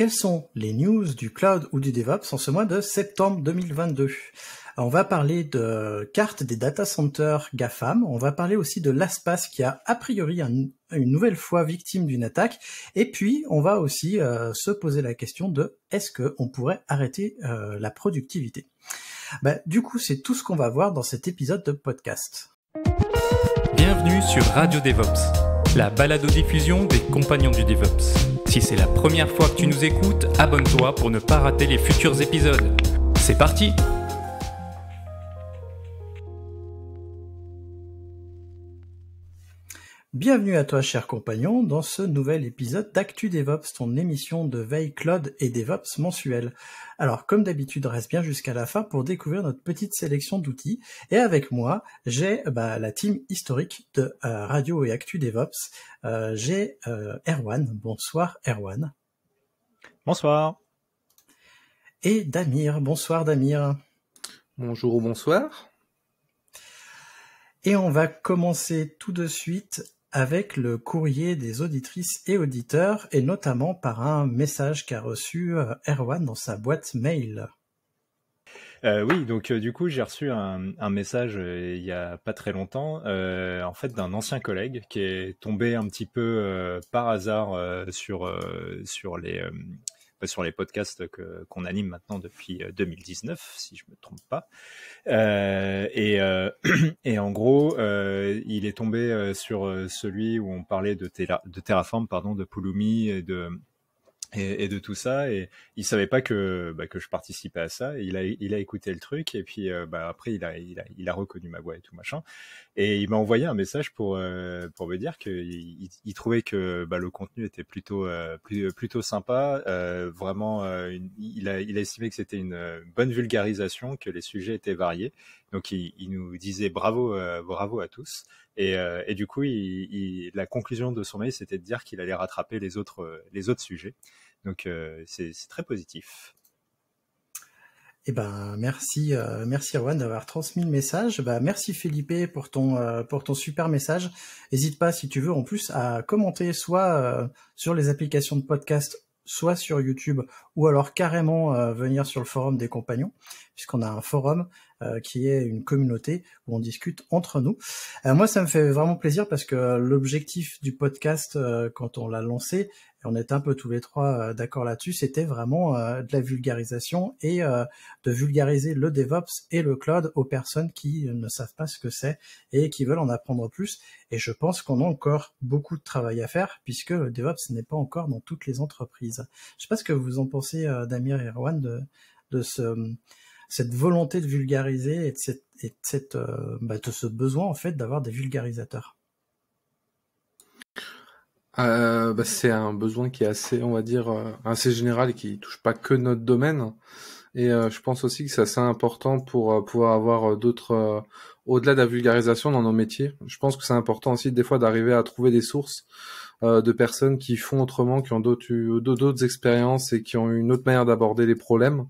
quelles sont les news du cloud ou du DevOps en ce mois de septembre 2022 on va parler de cartes des data centers GAFAM. On va parler aussi de l'ASPAS qui a a priori une nouvelle fois victime d'une attaque. Et puis, on va aussi euh, se poser la question de est-ce qu'on pourrait arrêter euh, la productivité ben, Du coup, c'est tout ce qu'on va voir dans cet épisode de podcast. Bienvenue sur Radio DevOps, la balado-diffusion des compagnons du DevOps. Si c'est la première fois que tu nous écoutes, abonne-toi pour ne pas rater les futurs épisodes. C'est parti Bienvenue à toi, cher compagnon, dans ce nouvel épisode d'Actu DevOps, ton émission de veille cloud et DevOps mensuelle. Alors, comme d'habitude, reste bien jusqu'à la fin pour découvrir notre petite sélection d'outils. Et avec moi, j'ai bah, la team historique de euh, Radio et Actu DevOps. Euh, j'ai euh, Erwan. Bonsoir, Erwan. Bonsoir. Et Damir. Bonsoir, Damir. Bonjour ou bonsoir. Et on va commencer tout de suite avec le courrier des auditrices et auditeurs et notamment par un message qu'a reçu euh, Erwan dans sa boîte mail. Euh, oui, donc euh, du coup, j'ai reçu un, message il y a pas très longtemps, en fait, d'un ancien collègue qui est tombé un petit peu par hasard sur sur les sur les podcasts qu'on anime maintenant depuis 2019, euh, si je me trompe pas. Euh, et, euh, et en gros, il est tombé sur celui où on parlait de, de Terraform, pardon, de Pulumi et de et, de tout ça. Et il savait pas que, bah, que je participais à ça. il a, il a écouté le truc. Et puis euh, bah, après, il a, il, a, reconnu ma voix et tout machin. Et il m'a envoyé un message pour, euh, pour me dire qu'il il, trouvait que bah, le contenu était plutôt, euh, plutôt sympa. vraiment, il, il a estimé que c'était une bonne vulgarisation, que les sujets étaient variés donc il, nous disait bravo, euh, bravo à tous. Et, euh, du coup, la conclusion de son mail, c'était de dire qu'il allait rattraper les autres, euh, les autres sujets. Donc c'est très positif. Eh ben merci merci Erwan d'avoir transmis le message. Bah, merci Felipe pour ton pour ton super message. N'hésite pas si tu veux en plus à commenter soit sur les applications de podcast, soit sur YouTube ou alors carrément euh, venir sur le forum des compagnons, puisqu'on a un forum euh, qui est une communauté où on discute entre nous. Euh, moi, ça me fait vraiment plaisir parce que l'objectif du podcast, quand on l'a lancé, et on est un peu tous les trois d'accord là-dessus, c'était vraiment de la vulgarisation et de vulgariser le DevOps et le cloud aux personnes qui ne savent pas ce que c'est et qui veulent en apprendre plus. Et je pense qu'on a encore beaucoup de travail à faire puisque le DevOps n'est pas encore dans toutes les entreprises. Je ne sais pas ce que vous en pensez euh, d'Amir Erwan de, de ce, cette volonté de vulgariser et de, euh, bah, ce besoin en fait d'avoir des vulgarisateurs euh, bah, C'est un besoin qui est assez, on va dire, assez général et qui touche pas que notre domaine. Et je pense aussi que c'est assez important pour pouvoir avoir d'autres, au-delà de la vulgarisation dans nos métiers. Je pense que c'est important aussi des fois d'arriver à trouver des sources euh, de personnes qui font autrement, qui ont euh, d'autres, expériences et qui ont une autre manière d'aborder les problèmes,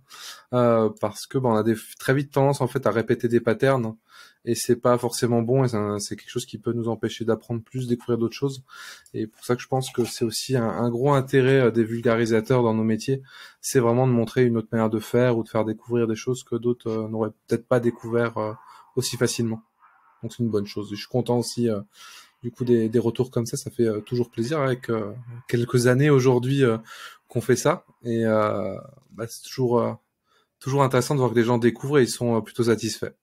euh, parce que bon on a des, très vite tendance en fait à répéter des patterns et c'est pas forcément bon et c'est quelque chose qui peut nous empêcher d'apprendre plus, découvrir d'autres choses. Et pour ça que je pense que c'est aussi un, gros intérêt des vulgarisateurs dans nos métiers, c'est vraiment de montrer une autre manière de faire ou de faire découvrir des choses que d'autres n'auraient peut-être pas découvert aussi facilement. Donc c'est une bonne chose. Et je suis content aussi du coup, des, retours comme ça, ça fait euh, toujours plaisir avec euh, quelques années aujourd'hui euh, qu'on fait ça. Et bah, c'est toujours, toujours intéressant de voir que des gens découvrent et ils sont plutôt satisfaits.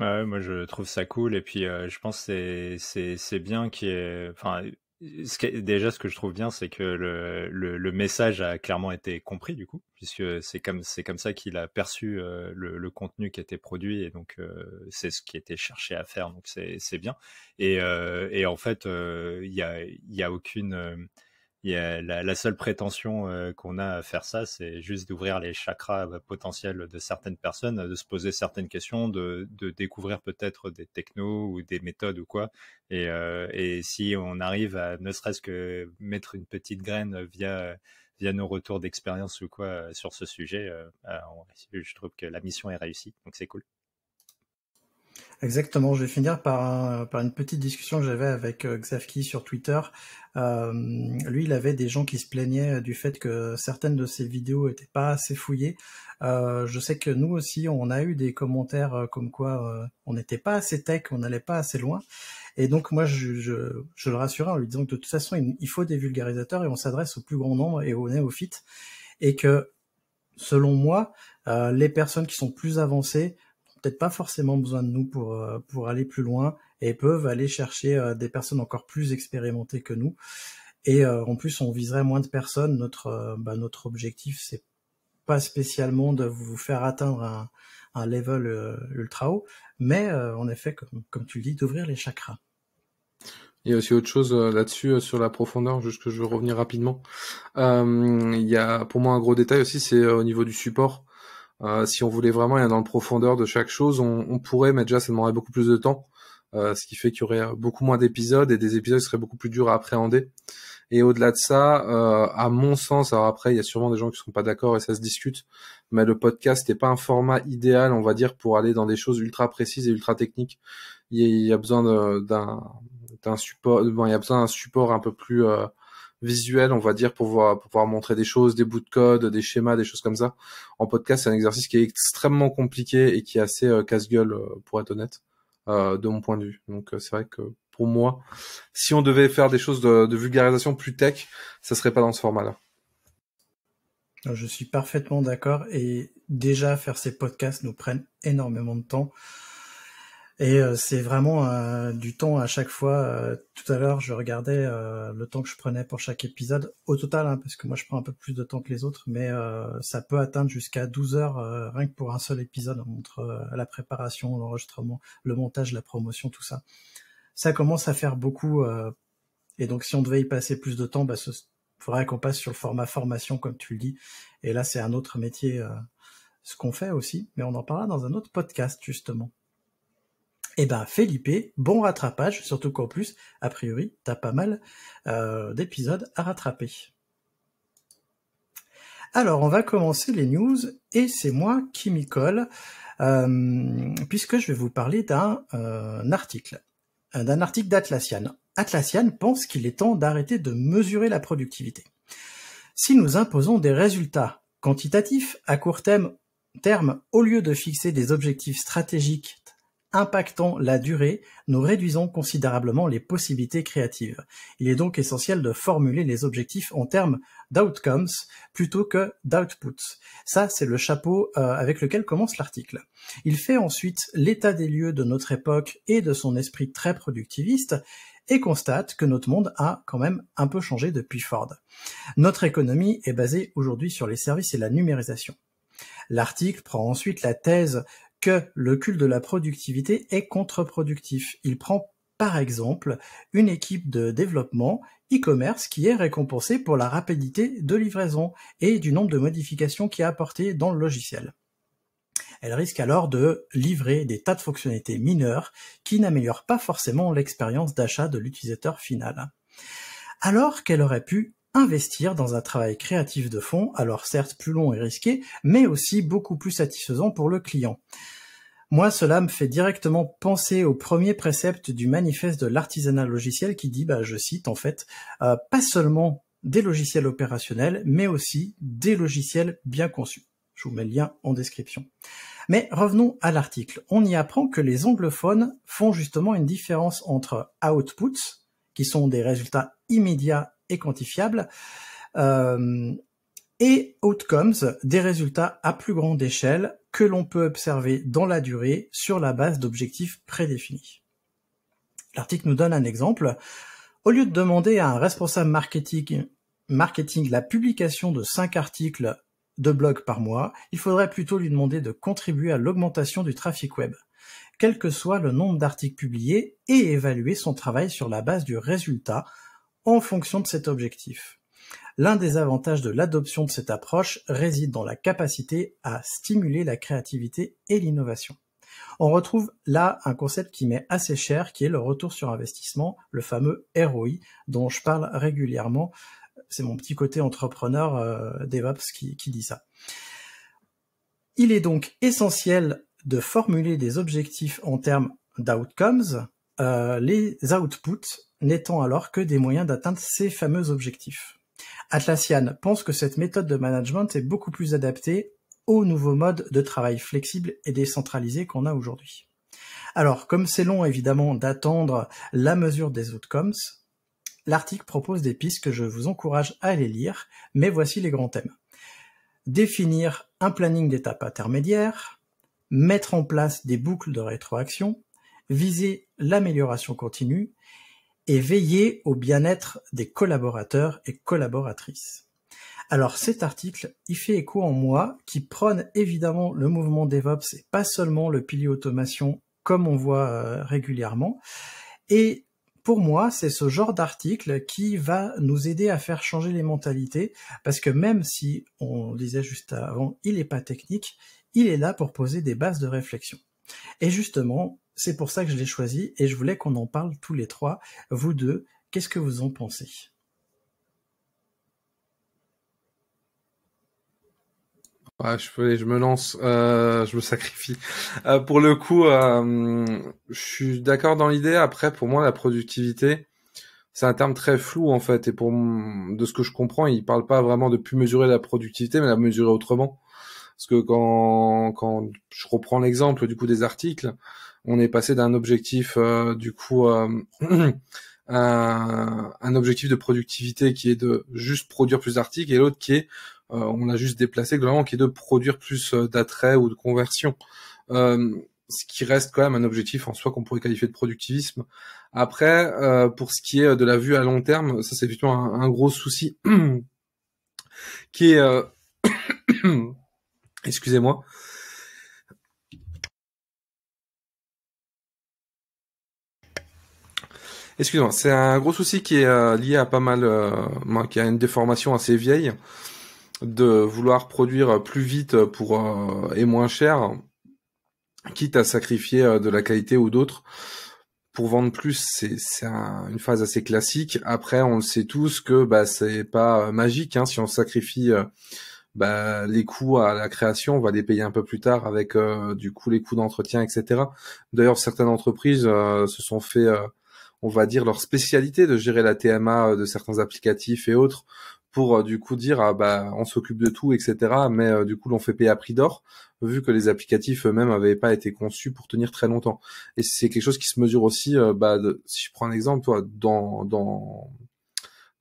moi je trouve ça cool et puis je pense c'est c'est bien qu'il y enfin ce déjà, ce que je trouve bien, c'est que le, le, message a clairement été compris, du coup, puisque c'est comme, c'est comme ça qu'il a perçu euh, le, le, contenu qui était produit, et donc euh, c'est ce qui était cherché à faire, donc c'est, bien. Et, euh, et en fait, il n'y a, y a aucune euh, la, la, seule prétention euh, qu'on a à faire ça, c'est juste d'ouvrir les chakras bah, potentiels de certaines personnes, de se poser certaines questions, de, découvrir peut-être des technos ou des méthodes ou quoi. Euh, et, si on arrive à ne serait-ce que mettre une petite graine via via nos retours d'expérience ou quoi sur ce sujet, bah, je trouve que la mission est réussie, donc c'est cool. Exactement, je vais finir par, par une petite discussion que j'avais avec euh, Xavki sur Twitter. Euh, lui, il avait des gens qui se plaignaient euh, du fait que certaines de ses vidéos étaient pas assez fouillées. Euh, je sais que nous aussi, on a eu des commentaires euh, comme quoi on n'était pas assez tech, on n'allait pas assez loin. Et donc moi, je, je, je, le rassurais en lui disant que de toute façon, il, il faut des vulgarisateurs et on s'adresse au plus grand nombre et aux néophytes. Et que, selon moi, les personnes qui sont plus avancées peut-être pas forcément besoin de nous pour euh, pour aller plus loin et peuvent aller chercher euh, des personnes encore plus expérimentées que nous. Et euh, en plus, on viserait moins de personnes. Notre bah, notre objectif, c'est pas spécialement de vous faire atteindre un, level ultra haut, mais en effet, comme, comme tu le dis, d'ouvrir les chakras. Il y a aussi autre chose là-dessus sur la profondeur, juste que je veux revenir rapidement. il y a pour moi un gros détail aussi, c'est au niveau du support. Euh, si on voulait vraiment aller dans le profondeur de chaque chose, on, pourrait, mais déjà ça demanderait beaucoup plus de temps, euh, ce qui fait qu'il y aurait beaucoup moins d'épisodes et des épisodes qui seraient beaucoup plus durs à appréhender. Et au-delà de ça, euh, à mon sens, alors après il y a sûrement des gens qui ne sont pas d'accord et ça se discute, mais le podcast n'est pas un format idéal, on va dire, pour aller dans des choses ultra précises et ultra techniques. Il y a, besoin d'un support, bon, il y a besoin d'un support un peu plus visuel, on va dire, pour pouvoir, pour pouvoir montrer des choses, des bouts de code, des schémas, des choses comme ça. En podcast, c'est un exercice qui est extrêmement compliqué et qui est assez euh, casse-gueule, euh, pour être honnête, euh, de mon point de vue. Donc c'est vrai que pour moi, si on devait faire des choses de, de vulgarisation plus tech, ça serait pas dans ce format-là. Ah, je suis parfaitement d'accord et déjà faire ces podcasts nous prennent énormément de temps. Et euh, c'est vraiment euh, du temps à chaque fois. Euh, tout à l'heure, je regardais le temps que je prenais pour chaque épisode, au total, hein, parce que moi je prends un peu plus de temps que les autres, mais ça peut atteindre jusqu'à 12 heures rien que pour un seul épisode, entre la préparation, l'enregistrement, le montage, la promotion, tout ça. Ça commence à faire beaucoup. et donc si on devait y passer plus de temps, bah, ce faudrait qu'on passe sur le format formation, comme tu le dis. Et là, c'est un autre métier, ce qu'on fait aussi, mais on en parlera dans un autre podcast, justement. Eh ben Felipe, bon rattrapage, surtout qu'en plus, a priori, as pas mal euh, d'épisodes à rattraper. Alors, on va commencer les news et c'est moi qui m'y colle euh, puisque je vais vous parler d'un euh, article, d'un article d'Atlassian. Atlassian pense qu'il est temps d'arrêter de mesurer la productivité. Si nous imposons des résultats quantitatifs à court terme au lieu de fixer des objectifs stratégiques impactant la durée, nous réduisons considérablement les possibilités créatives. Il est donc essentiel de formuler les objectifs en termes d'outcomes plutôt que d'outputs. Ça, c'est le chapeau euh, avec lequel commence l'article. Il fait ensuite l'état des lieux de notre époque et de son esprit très productiviste et constate que notre monde a quand même un peu changé depuis Ford. Notre économie est basée aujourd'hui sur les services et la numérisation. L'article prend ensuite la thèse que le culte de la productivité est contre-productif. Il prend par exemple une équipe de développement e-commerce qui est récompensée pour la rapidité de livraison et du nombre de modifications qui est apporté dans le logiciel. Elle risque alors de livrer des tas de fonctionnalités mineures qui n'améliorent pas forcément l'expérience d'achat de l'utilisateur final. Alors qu'elle aurait pu investir dans un travail créatif de fond, alors certes plus long et risqué, mais aussi beaucoup plus satisfaisant pour le client. Moi, cela me fait directement penser au premier précepte du manifeste de l'artisanat logiciel qui dit, bah, je cite en fait, euh, pas seulement des logiciels opérationnels, mais aussi des logiciels bien conçus. Je vous mets le lien en description. Mais revenons à l'article. On y apprend que les anglophones font justement une différence entre outputs, qui sont des résultats immédiats et quantifiables, euh, et outcomes, des résultats à plus grande échelle, que l'on peut observer dans la durée sur la base d'objectifs prédéfinis. L'article nous donne un exemple. Au lieu de demander à un responsable marketing, la publication de 5 articles de blog par mois, il faudrait plutôt lui demander de contribuer à l'augmentation du trafic web, quel que soit le nombre d'articles publiés, et évaluer son travail sur la base du résultat en fonction de cet objectif. L'un des avantages de l'adoption de cette approche réside dans la capacité à stimuler la créativité et l'innovation. On retrouve là un concept qui m'est assez cher, qui est le retour sur investissement, le fameux ROI, dont je parle régulièrement. C'est mon petit côté entrepreneur euh, DevOps qui, dit ça. Il est donc essentiel de formuler des objectifs en termes d'outcomes, euh, les outputs n'étant alors que des moyens d'atteindre ces fameux objectifs. Atlassian pense que cette méthode de management est beaucoup plus adaptée au nouveau mode de travail flexible et décentralisé qu'on a aujourd'hui. Alors, comme c'est long évidemment d'attendre la mesure des outcomes, l'article propose des pistes que je vous encourage à aller lire, mais voici les grands thèmes. Définir un planning d'étape intermédiaire, mettre en place des boucles de rétroaction, viser l'amélioration continue et veiller au bien-être des collaborateurs et collaboratrices. Alors cet article, il fait écho en moi, qui prône évidemment le mouvement DevOps et pas seulement le pilier automation comme on voit euh, régulièrement. Et pour moi, c'est ce genre d'article qui va nous aider à faire changer les mentalités, parce que même si, on disait juste avant, il n'est pas technique, il est là pour poser des bases de réflexion. Et justement, c'est pour ça que je l'ai choisi et je voulais qu'on en parle tous les trois. Vous deux, qu'est-ce que vous en pensez je, me lance, euh, je me sacrifie. Euh, pour le coup, euh, je suis d'accord dans l'idée. Après, pour moi, la productivité, c'est un terme très flou en fait. Et pour de ce que je comprends, il parle pas vraiment de plus mesurer la productivité, mais la mesurer autrement. Parce que quand, quand je reprends l'exemple du coup des articles, on est passé d'un objectif euh, du coup euh, un objectif de productivité qui est de juste produire plus d'articles et l'autre qui est, euh, on l'a juste déplacé globalement, qui est de produire plus d'attraits ou de conversion. ce qui reste quand même un objectif en soi qu'on pourrait qualifier de productivisme. Après, pour ce qui est de la vue à long terme, ça c'est effectivement un, gros souci qui est, excusez-moi, excusez moi c'est un gros souci qui est euh, lié à pas mal, euh, qui a une déformation assez vieille de vouloir produire plus vite pour euh, et moins cher, quitte à sacrifier de la qualité ou d'autres pour vendre plus, c'est une phase assez classique. Après, on le sait tous que bah, c'est pas magique. Hein. Si on sacrifie bah, les coûts à la création, on va les payer un peu plus tard avec du coup les coûts d'entretien, etc. D'ailleurs, certaines entreprises se sont fait on va dire, leur spécialité de gérer la TMA euh, de certains applicatifs et autres pour euh, du coup dire ah bah on s'occupe de tout etc mais euh, du coup l'on fait payer à prix d'or vu que les applicatifs eux-mêmes n'avaient pas été conçus pour tenir très longtemps et c'est quelque chose qui se mesure aussi bah si je prends un exemple toi dans dans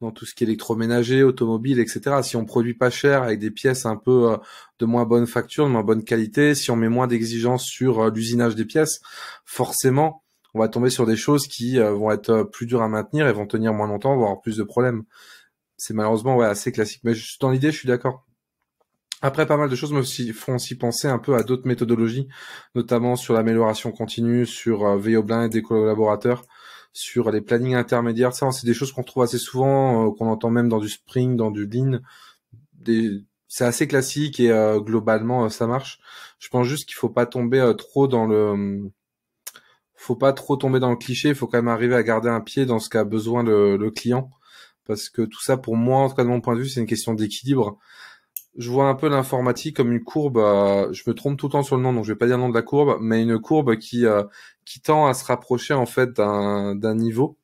dans tout ce qui est électroménager, automobile, etc. Si on produit pas cher avec des pièces un peu de moins bonne facture, de moins bonne qualité, si on met moins d'exigences sur l'usinage des pièces, forcément on va tomber sur des choses qui euh, vont être euh, plus dures à maintenir et vont tenir moins longtemps, voire avoir plus de problèmes. C'est malheureusement ouais, assez classique. Mais je, dans l'idée, je suis d'accord. Après, pas mal de choses me font aussi penser un peu à d'autres méthodologies, notamment sur l'amélioration continue, sur euh, et des collaborateurs, sur les plannings intermédiaires. Ça, c'est des choses qu'on trouve assez souvent, euh, qu'on entend même dans du Spring, dans du Lean. C'est assez classique et globalement, ça marche. Je pense juste qu'il faut pas tomber trop dans le hum, faut pas trop tomber dans le cliché, il faut quand même arriver à garder un pied dans ce qu'a besoin le, client, parce que tout ça, pour moi, en tout cas de mon point de vue, c'est une question d'équilibre. Je vois un peu l'informatique comme une courbe. Euh, je me trompe tout le temps sur le nom, donc je vais pas dire le nom de la courbe, mais une courbe qui euh, qui tend à se rapprocher en fait d'un niveau,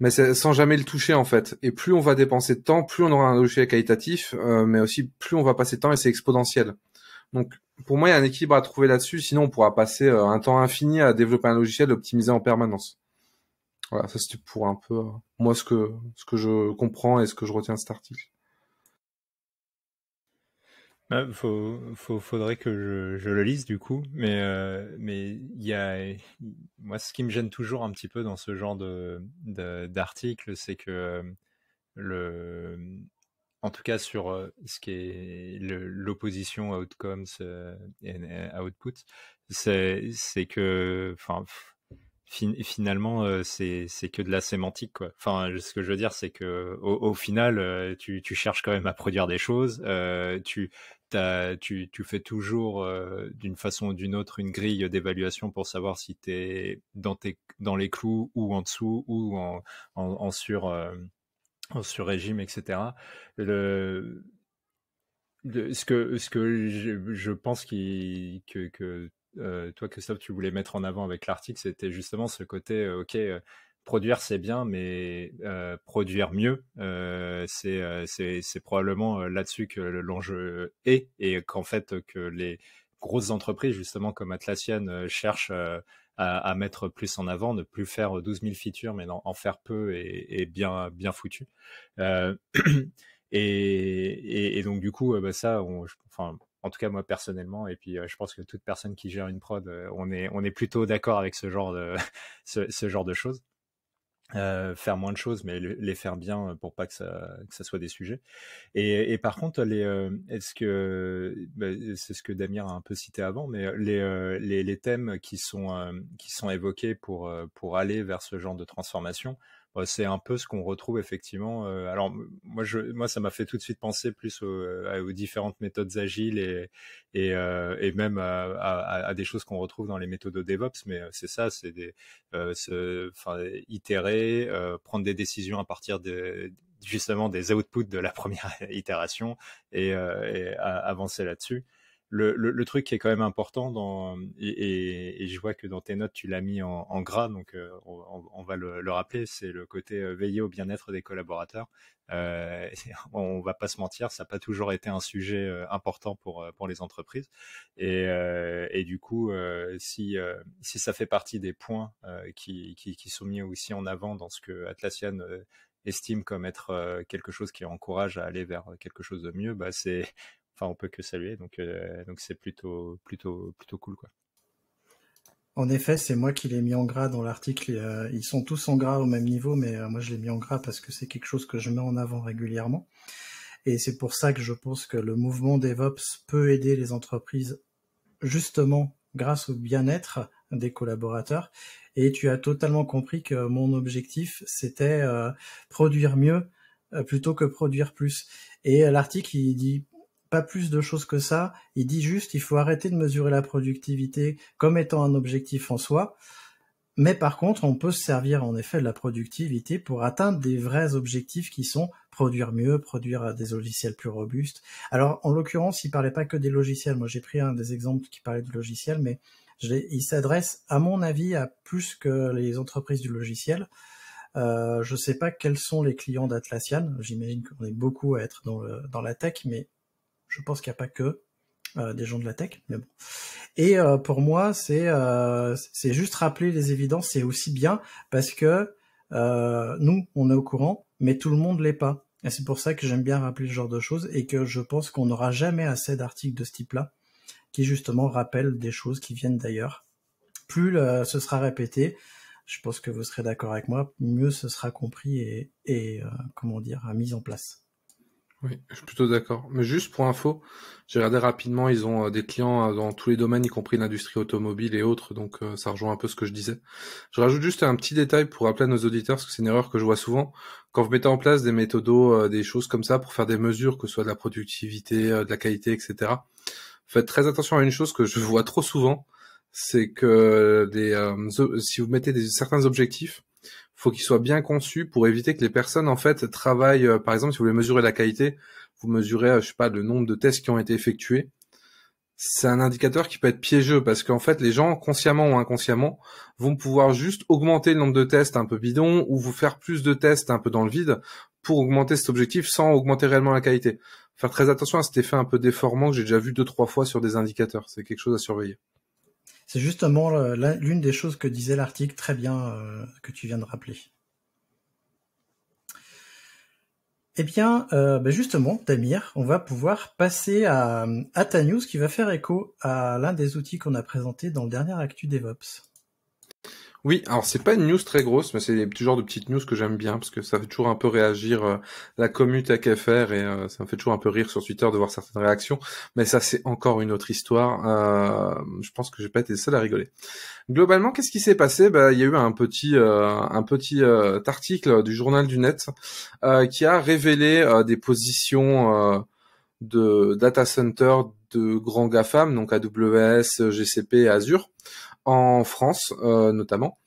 mais sans jamais le toucher en fait. Et plus on va dépenser de temps, plus on aura un dossier qualitatif, euh, mais aussi plus on va passer de temps et c'est exponentiel. Donc, pour moi, il y a un équilibre à trouver là-dessus. Sinon, on pourra passer euh, un temps infini à développer un logiciel optimisé en permanence. Voilà, ça c'était pour un peu euh, moi ce que ce que je comprends et ce que je retiens de cet article. Il bah, faudrait que je, le lise du coup, mais euh, mais il y a moi ce qui me gêne toujours un petit peu dans ce genre de d'article, c'est que le en tout cas sur ce qui est l'opposition outcomes et output, c'est que finalement c'est que de la sémantique quoi. Enfin, ce que je veux dire c'est que au, final tu, cherches quand même à produire des choses, tu, tu fais toujours d'une façon ou d'une autre une grille d'évaluation pour savoir si tu es dans, tes, dans les clous ou en dessous ou en sur sur régime, etc. ce que, ce que je, pense qu que, que euh, toi, Christophe, tu voulais mettre en avant avec l'article, c'était justement ce côté, euh, ok, euh, produire c'est bien, mais produire mieux, c'est probablement là-dessus que l'enjeu est, et qu'en fait, que les grosses entreprises, justement comme Atlassian, cherchent à, mettre plus en avant, ne plus faire 12 euh, 000 features, mais en, faire peu et, bien, bien foutu. Euh, et, et, donc, du coup, euh, bah, ça, enfin, en tout cas, moi personnellement, et puis je pense que toute personne qui gère une prod, on, est, on est plutôt d'accord avec ce genre de, ce genre de choses. Euh, faire moins de choses, mais les faire bien euh, pour pas que ça, que ça soit des sujets. Et, et par contre, les, euh, est-ce que bah, c'est ce que Damien a un peu cité avant, mais euh, les, les, les, thèmes qui sont qui sont évoqués pour pour aller vers ce genre de transformation, c'est un peu ce qu'on retrouve effectivement. alors moi, moi, ça m'a fait tout de suite penser plus aux, différentes méthodes agiles et, même à, des choses qu'on retrouve dans les méthodes de DevOps. Mais c'est ça, c'est itérer, prendre des décisions à partir de justement des outputs de la première itération et, avancer là-dessus le, le, le, truc qui est quand même important dans, et, et, je vois que dans tes notes tu l'as mis en, en, gras, donc euh, on, on, va le, le rappeler, c'est le côté euh, veiller au bien-être des collaborateurs. Euh, on va pas se mentir, ça n'a pas toujours été un sujet euh, important pour pour les entreprises. Et, et du coup, si si ça fait partie des points qui, qui, qui sont mis aussi en avant dans ce que Atlassian estime comme être quelque chose qui encourage à aller vers quelque chose de mieux, bah c'est enfin, on peut que saluer. Euh, donc, c'est plutôt, plutôt, plutôt cool, quoi. En effet, c'est moi qui l'ai mis en gras dans l'article. Euh, ils sont tous en gras au même niveau, mais euh, moi je l'ai mis en gras parce que c'est quelque chose que je mets en avant régulièrement. Et c'est pour ça que je pense que le mouvement DevOps peut aider les entreprises justement grâce au bien-être des collaborateurs. Et tu as totalement compris que mon objectif, c'était produire mieux plutôt que produire plus. Et l'article, il dit pas plus de choses que ça. Il dit juste, il faut arrêter de mesurer la productivité comme étant un objectif en soi. Mais par contre, on peut se servir en effet de la productivité pour atteindre des vrais objectifs qui sont produire mieux, produire euh, des logiciels plus robustes. Alors, en l'occurrence, il parlait pas que des logiciels. Moi, j'ai pris un des exemples qui parlait de logiciels, mais il s'adresse, à mon avis, à plus que les entreprises du logiciel. Euh, je sais pas quels sont les clients d'Atlassian. J'imagine qu'on est beaucoup à être dans, dans la tech, mais je pense qu'il n'y a pas que euh, des gens de la tech, mais bon. Et euh, pour moi, c'est euh, c'est juste rappeler les évidences, c'est aussi bien parce que nous, on est au courant, mais tout le monde l'est pas. Et c'est pour ça que j'aime bien rappeler ce genre de choses et que je pense qu'on n'aura jamais assez d'articles de ce type-là qui justement rappellent des choses qui viennent d'ailleurs. Plus ce sera répété, je pense que vous serez d'accord avec moi, mieux ce sera compris et, et comment dire, mis en place. Oui, je suis plutôt d'accord. Mais juste pour info, j'ai regardé rapidement, ils ont euh, des clients euh, dans tous les domaines, y compris l'industrie automobile et autres, donc euh, ça rejoint un peu ce que je disais. Je rajoute juste un petit détail pour rappeler à nos auditeurs, parce que c'est une erreur que je vois souvent. Quand vous mettez en place des méthodos, des choses comme ça, pour faire des mesures, que ce soit de la productivité, de la qualité, etc., faites très attention à une chose que je vois trop souvent, c'est que des, si vous mettez des, certains objectifs, faut qu'il soit bien conçu pour éviter que les personnes en fait travaillent. Euh, par exemple, si vous voulez mesurer la qualité, vous mesurez, euh, je sais pas, le nombre de tests qui ont été effectués. C'est un indicateur qui peut être piégeux parce qu'en fait, les gens, consciemment ou inconsciemment, vont pouvoir juste augmenter le nombre de tests un peu bidon ou vous faire plus de tests un peu dans le vide pour augmenter cet objectif sans augmenter réellement la qualité. Faire très attention à cet effet un peu déformant que j'ai déjà vu deux trois fois sur des indicateurs. C'est quelque chose à surveiller. C'est justement euh, l'une des choses que disait l'article très bien euh, que tu viens de rappeler. Eh bien, euh, ben justement, Damir, on va pouvoir passer à, ta news qui va faire écho à l'un des outils qu'on a présenté dans le dernier Actu DevOps. Oui, alors c'est pas une news très grosse, mais c'est toujours de petites news que j'aime bien parce que ça fait toujours un peu réagir euh, la commute à et euh, ça me fait toujours un peu rire sur Twitter de voir certaines réactions. Mais ça, c'est encore une autre histoire. Euh, je pense que j'ai pas été seul à rigoler. Globalement, qu'est-ce qui s'est passé bah, il y a eu un petit, un petit article du journal du net qui a révélé des positions de data center de grands GAFAM, donc AWS, GCP et Azure, en France euh, notamment.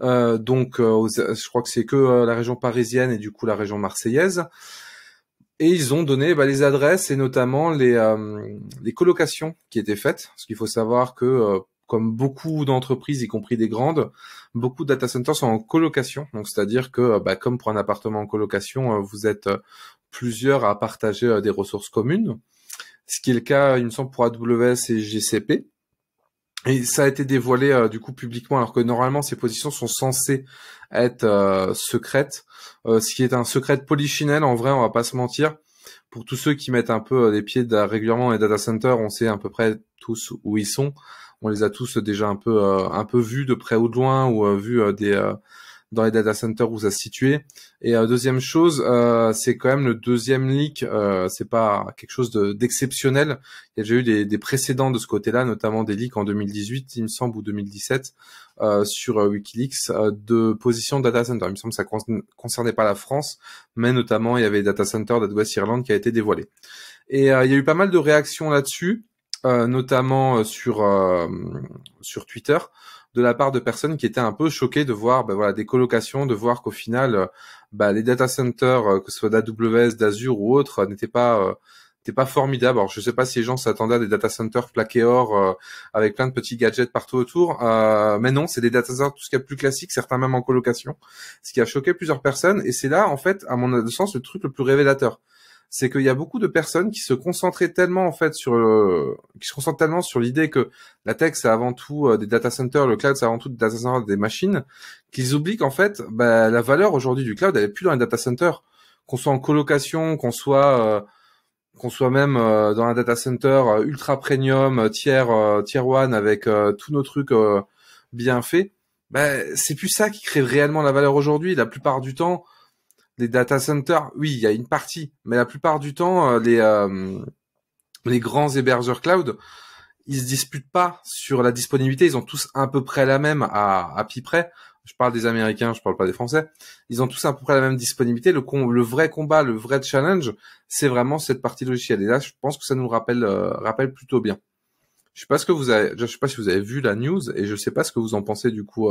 Euh, donc, euh, je crois que c'est que la région parisienne et du coup la région marseillaise. Et ils ont donné bah, les adresses et notamment les, colocations qui étaient faites. Parce qu'il faut savoir que comme beaucoup d'entreprises, y compris des grandes, beaucoup de data centers sont en colocation. Donc, c'est-à-dire que, bah, comme pour un appartement en colocation, vous êtes plusieurs à partager des ressources communes. Ce qui est le cas, il me semble, pour AWS et GCP. Et ça a été dévoilé euh, du coup publiquement, alors que normalement ces positions sont censées être euh, secrètes, euh, ce qui est un secret polychinelle, polichinelle. En vrai, on va pas se mentir. Pour tous ceux qui mettent un peu les pieds régulièrement dans les data centers, on sait à peu près tous où ils sont. On les a tous déjà un peu un peu vus de près ou de loin ou vu des dans les data centers où ça se situait. Et euh, deuxième chose, euh, c'est quand même le deuxième leak. Euh, c'est pas quelque chose d'exceptionnel. il y a déjà eu des, des précédents de ce côté-là, notamment des leaks en 2018, il me semble, ou 2017 euh, sur euh, WikiLeaks euh, de position data center. Il me semble que ça concernait pas la France, mais notamment il y avait data center d'Adwest Ireland qui a été dévoilé. Et il y a eu pas mal de réactions là-dessus, notamment sur sur Twitter de la part de personnes qui étaient un peu choquées de voir ben, voilà, des colocations, de voir qu'au final, ben, les data centers, euh, que ce soit d'AWS, d'Azure ou autres, euh, n'étaient pas pas formidables. Alors je sais pas si les gens s'attendaient à des data centers plaqués or avec plein de petits gadgets partout autour, mais non, c'est des data centers tout ce qu'il y a plus classique, certains même en colocation, ce qui a choqué plusieurs personnes. Et c'est là en fait, à mon sens, le truc le plus révélateur, c'est qu'il y a beaucoup de personnes qui se concentraient tellement en fait sur euh, qui se concentrent tellement sur l'idée que la tech c'est avant tout euh, des data centers, le cloud c'est avant tout des data centers, des machines, qu'ils oublient qu'en fait bah, la valeur aujourd'hui du cloud elle est plus dans les data centers, qu'on soit en colocation, qu'on soit euh, qu'on soit même dans un data center ultra premium tier euh, tier one avec tous nos trucs bien faits, bah, c'est plus ça qui crée réellement la valeur aujourd'hui. La plupart du temps les data centers, oui, il y a une partie, mais la plupart du temps, euh, les, euh, les grands hébergeurs cloud, ils se disputent pas sur la disponibilité. Ils ont tous à peu près la même à, à pi près. Je parle des Américains, je parle pas des Français. Ils ont tous à peu près la même disponibilité. Le, le vrai combat, le vrai challenge, c'est vraiment cette partie logicielle. Et là, je pense que ça nous rappelle, euh, rappelle plutôt bien. Je sais pas ce que vous avez, je sais pas si vous avez vu la news et je sais pas ce que vous en pensez du coup.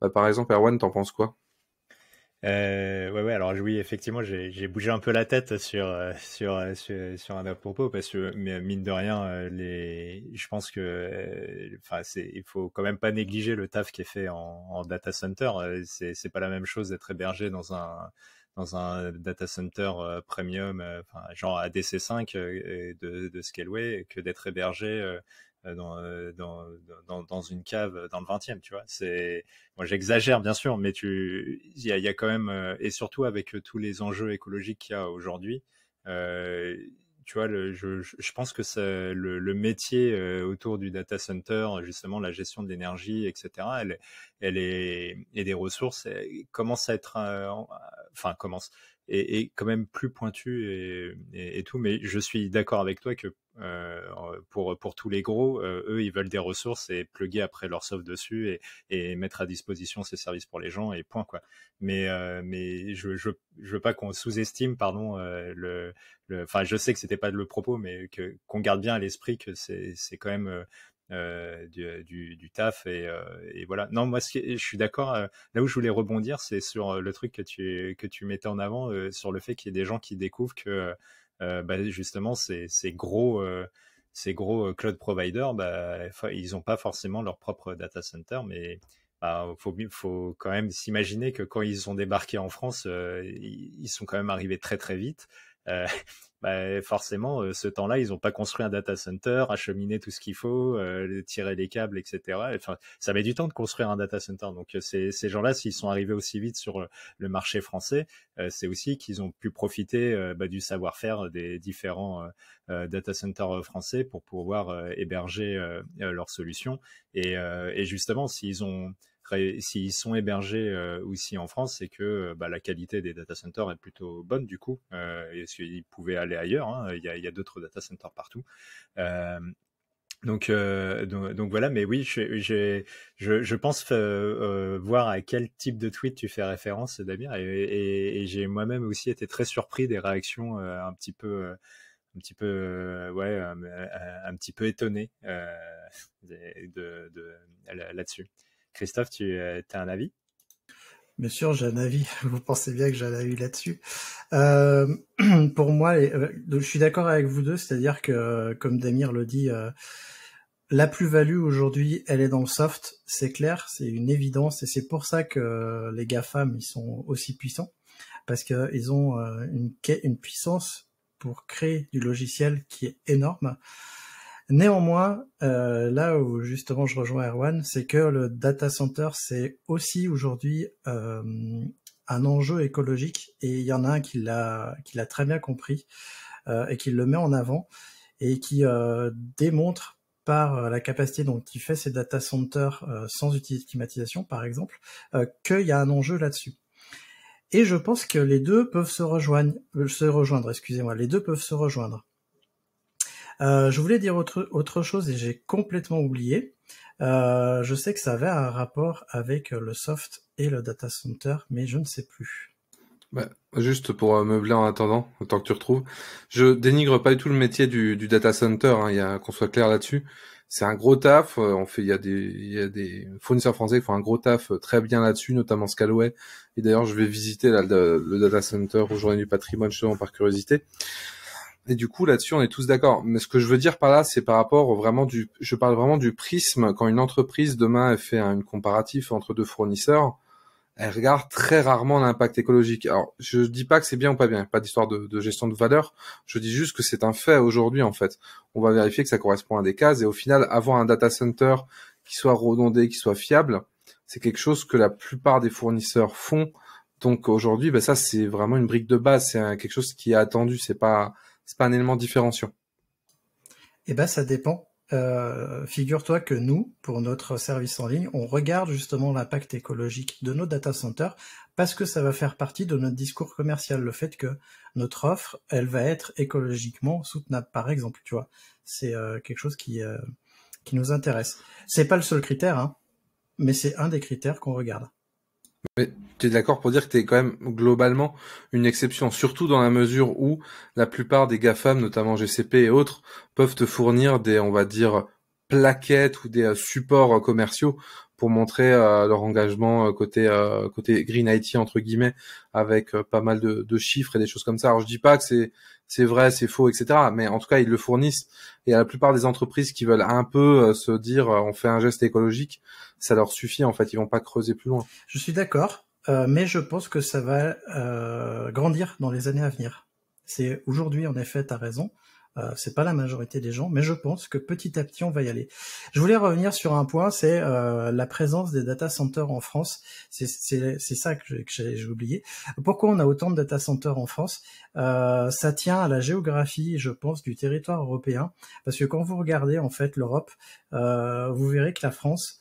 Bah, par exemple, Erwan, t'en penses quoi? Euh, ouais, ouais, alors oui, effectivement, j'ai bougé un peu la tête sur, euh, euh, sur, sur, un autre propos parce que, mais euh, mine de rien, les, je pense que, enfin, c'est, il faut quand même pas négliger le taf qui est fait en, en data center. C'est pas la même chose d'être hébergé dans un, dans un data center premium, enfin, genre ADC5 de, de Scaleway, que d'être hébergé euh, euh, dans, dans, une cave euh, dans le 20e, tu vois. C'est, moi j'exagère bien sûr, mais tu, il y a, quand même, et surtout avec tous les enjeux écologiques qu'il y a aujourd'hui, tu vois, je, pense que le, métier autour du data center, justement la gestion de l'énergie, etc., elle, elle est, et des ressources, commence à être, enfin commence, et, quand même plus pointu et, et, tout. Mais je suis d'accord avec toi que euh, pour, pour tous les gros, euh, eux, ils veulent des ressources et plugger après leur soft dessus et, et, mettre à disposition ces services pour les gens et point quoi. Mais, euh, mais je, je, je, veux pas qu'on sous-estime, pardon, euh, le, enfin, je sais que c'était pas le propos, mais que, qu'on garde bien à l'esprit que c'est, c'est quand même euh, euh, du, taf euh, et, voilà. Non, moi je suis d'accord. là où je voulais rebondir, c'est sur le truc que tu que tu mettais en avant sur le fait qu'il y ait des gens qui découvrent que bah, justement ces, gros ces gros cloud providers, bah, ils n'ont pas forcément leur propre data center, mais bah, il faut, quand même s'imaginer que quand ils ont débarqué en France, ils sont quand même arrivés très très vite euh, bah, forcément, euh, ce temps-là, ils n'ont pas construit un data center, acheminé tout ce qu'il faut, euh, tiré les câbles, etc. Enfin, ça met du temps de construire un data center. Donc, ces, gens-là, s'ils sont arrivés aussi vite sur le marché français, c'est aussi qu'ils ont pu profiter bah, du savoir-faire des différents data centers français pour pouvoir héberger leurs solutions. Et, et justement, s'ils ont s'ils sont hébergés euh, aussi en France, c'est que euh, bah, la qualité des data centers est plutôt bonne du coup. Euh, et ils pouvaient aller ailleurs, hein, il y a, d'autres data centers partout. Donc, donc, voilà, mais oui, je, pense voir à quel type de tweet tu fais référence, Damien et, j'ai moi-même aussi été très surpris des réactions un petit peu, un petit peu, ouais, un, petit peu étonné de là-dessus. Christophe, tu euh, as un avis Bien sûr, j'ai un avis. Vous pensez bien que j'ai un avis là-dessus. Euh, pour moi, euh, je suis d'accord avec vous deux, c'est-à-dire que, comme Damir le dit, la plus-value aujourd'hui, elle est dans le soft, c'est clair, c'est une évidence, et c'est pour ça que les GAFAM, ils sont aussi puissants, parce qu'ils ont une puissance pour créer du logiciel qui est énorme. Néanmoins, euh, là où justement je rejoins Erwan, c'est que le data center, c'est aussi aujourd'hui euh, un enjeu écologique et il y en a un qui l'a très bien compris euh, et qui le met en avant et qui démontre par la capacité dont il fait ses data centers sans utiliser de climatisation, par exemple, qu'il y a un enjeu là-dessus. Et je pense que les deux peuvent se se rejoindre, excusez-moi, les deux peuvent se rejoindre. Euh, je voulais dire autre, autre chose et j'ai complètement oublié. Euh, je sais que ça avait un rapport avec le soft et le data center, mais je ne sais plus. Bah, juste pour euh, meubler en attendant, autant que tu retrouves, je dénigre pas du tout le métier du, data center, hein, qu'on soit clair là-dessus. C'est un gros taf, on fait, il y, a des, fournisseurs français qui font un gros taf très bien là-dessus, notamment Scalway. Et d'ailleurs, je vais visiter le, data center aujourd'hui du patrimoine justement par curiosité. Et du coup, là-dessus, on est tous d'accord. Mais ce que je veux dire par là, c'est par rapport vraiment du, je parle vraiment du prisme. Quand une entreprise demain fait un comparatif entre deux fournisseurs, elle regarde très rarement l'impact écologique. Alors, je dis pas que c'est bien ou pas bien, pas d'histoire de, gestion de valeur. Je dis juste que c'est un fait aujourd'hui en fait. On va vérifier que ça correspond à des cases et au final, avoir un data center qui soit redondé, qui soit fiable, c'est quelque chose que la plupart des fournisseurs font. Donc aujourd'hui, ben ça c'est vraiment une brique de base, c'est quelque chose qui est attendu. C'est pas c'est pas un élément différentiel. Eh ben, ça dépend. Euh, figure-toi que nous, pour notre service en ligne, on regarde justement l'impact écologique de nos data centers parce que ça va faire partie de notre discours commercial, le fait que notre offre, elle va être écologiquement soutenable, par exemple, tu vois. C'est euh, quelque chose qui, euh, qui nous intéresse. C'est pas le seul critère, hein, mais c'est un des critères qu'on regarde. Mais tu es d'accord pour dire que tu es quand même globalement une exception, surtout dans la mesure où la plupart des GAFAM, notamment GCP et autres, peuvent te fournir des, on va dire, plaquettes ou des euh, supports euh, commerciaux pour montrer euh, leur engagement côté côté Green IT entre guillemets avec pas mal de, chiffres et des choses comme ça. Alors je dis pas que c'est c'est vrai, c'est faux, etc. Mais en tout cas ils le fournissent et à la plupart des entreprises qui veulent un peu se dire on fait un geste écologique, ça leur suffit en fait. Ils vont pas creuser plus loin. Je suis d'accord, mais je pense que ça va grandir dans les années à venir. C'est aujourd'hui en effet, tu as raison. Ce euh, c'est pas la majorité des gens, mais je pense que petit à petit on va y aller. Je voulais revenir sur un point, c'est euh, la présence des data centers en France. C'est ça que j'ai oublié. Pourquoi on a autant de data centers en France euh, Ça tient à la géographie, je pense, du territoire européen, parce que quand vous regardez en fait l'Europe, vous verrez que la France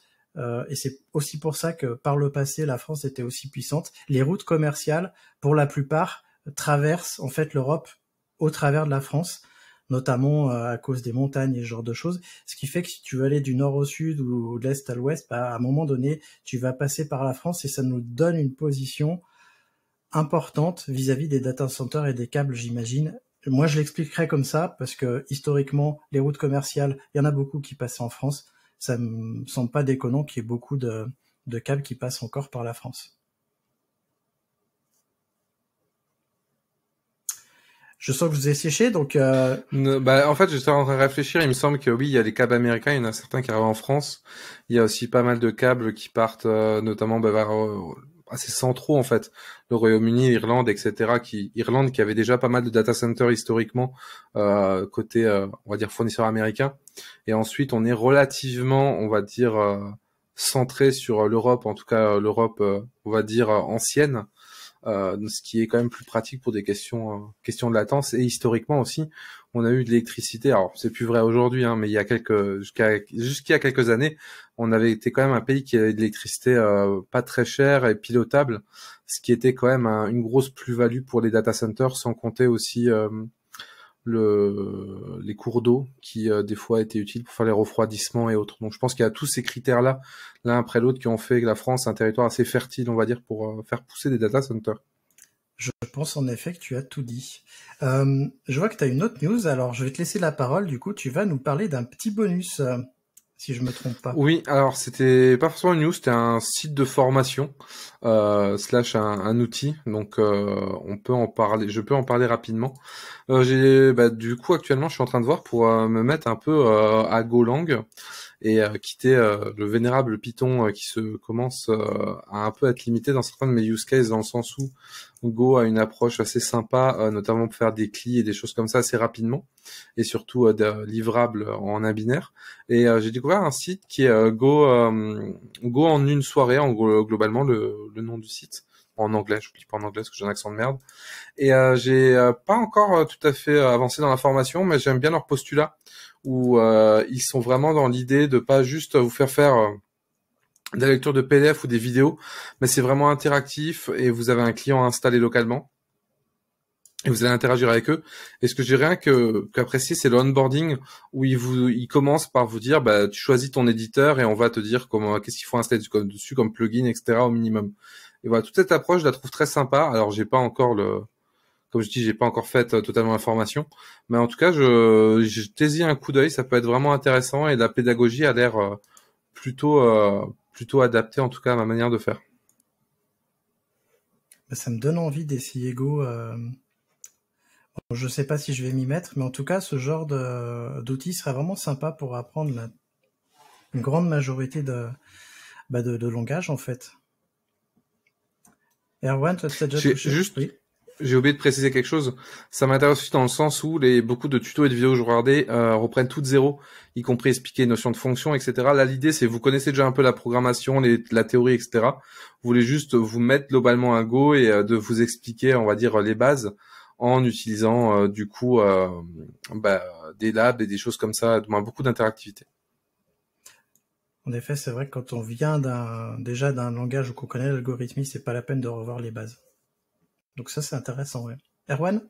et c'est aussi pour ça que par le passé, la France était aussi puissante. Les routes commerciales, pour la plupart, traversent en fait l'Europe au travers de la France notamment euh, à cause des montagnes et ce genre de choses. Ce qui fait que si tu veux aller du nord au sud ou de l'est à l'ouest, bah, à un moment donné, tu vas passer par la France et ça nous donne une position importante vis-à-vis des data centers et des câbles, j'imagine. Moi, je l'expliquerai comme ça parce que historiquement, les routes commerciales, il y en a beaucoup qui passent en France. Ça me semble pas déconnant qu'il y ait beaucoup de, de câbles qui passent encore par la France. Je sens que vous avez séché, donc. Euh, bah, en fait, j'étais en train de réfléchir. Il me semble que oui, il y a des câbles américains, il y en a certains qui arrivent en France. Il y a aussi pas mal de câbles qui partent, euh, notamment bah, vers euh, assez centraux en fait, le Royaume-Uni, l'Irlande, etc. Qui Irlande qui avait déjà pas mal de data centers historiquement euh, côté, on va dire fournisseur américain. Et ensuite, on est relativement, on va dire, centré sur l'Europe, en tout cas l'Europe, on va dire ancienne euh, ce qui est quand même plus pratique pour des questions, euh, questions de latence. Et historiquement aussi, on a eu de l'électricité. Alors c'est plus vrai aujourd'hui, hein, mais il y a quelques jusqu'à jusqu'à quelques années, on avait été quand même un pays qui avait de l'électricité euh, pas très chère et pilotable, ce qui était quand même une grosse plus-value pour les data centers, sans compter aussi euh, les cours d'eau qui euh, des fois étaient utiles pour faire les refroidissements et autres. Donc je pense qu'il y a tous ces critères-là, l'un après l'autre, qui ont fait que la France un territoire assez fertile, on va dire, pour euh, faire pousser des data centers. Je pense en effet que tu as tout dit. Euh, je vois que tu as une autre news, alors je vais te laisser la parole, du coup tu vas nous parler d'un petit bonus si je me trompe pas. Oui, alors c'était pas forcément une news, c'était un site de formation euh, slash un, outil, donc euh, on peut en parler, je peux en parler rapidement. Euh, j'ai, bah, du coup actuellement, je suis en train de voir pour me mettre un peu à Golang et euh, quitter euh, le vénérable Python euh, qui se commence à un peu être limité dans certains de mes use cases dans le sens où Go a une approche assez sympa, notamment pour faire des clis et des choses comme ça assez rapidement et surtout livrable en un binaire. Et j'ai découvert un site qui est Go Go en une soirée, en globalement le, le nom du site en anglais, je ne pas en anglais parce que j'ai un accent de merde. Et j'ai pas encore tout à fait avancé dans la formation, mais j'aime bien leur postulat où euh, ils sont vraiment dans l'idée de pas juste vous faire faire euh, de la lecture de PDF ou des vidéos, mais c'est vraiment interactif et vous avez un client installé localement et vous allez interagir avec eux. Et ce que j'ai rien que qu'apprécier, c'est le onboarding où ils vous ils commencent par vous dire bah tu choisis ton éditeur et on va te dire comment qu'est-ce qu'il faut installer dessus comme plugin etc au minimum. Et voilà toute cette approche je la trouve très sympa. Alors j'ai pas encore le comme je dis, j'ai pas encore fait euh, totalement la formation, mais en tout cas, je, je un coup d'œil, ça peut être vraiment intéressant et la pédagogie a l'air euh, plutôt euh, plutôt adaptée en tout cas à ma manière de faire. Bah, ça me donne envie d'essayer Go. Bon, je sais pas si je vais m'y mettre, mais en tout cas, ce genre d'outil serait vraiment sympa pour apprendre la, une grande majorité de, bah de, langage en fait. Erwan, tu as déjà touché. Juste, j'ai oublié de préciser quelque chose. Ça m'intéresse aussi dans le sens où les, beaucoup de tutos et de vidéos que je regardais euh, reprennent toutes zéro, y compris expliquer les notions de fonction, etc. Là, l'idée, c'est vous connaissez déjà un peu la programmation, les, la théorie, etc. Vous voulez juste vous mettre globalement à go et euh, de vous expliquer, on va dire, les bases en utilisant euh, du coup euh, bah, des labs et des choses comme ça, beaucoup d'interactivité. En effet, c'est vrai que quand on vient d'un, déjà d'un langage où qu'on connaît l'algorithmie, c'est pas la peine de revoir les bases. Donc ça, c'est intéressant, ouais. Erwan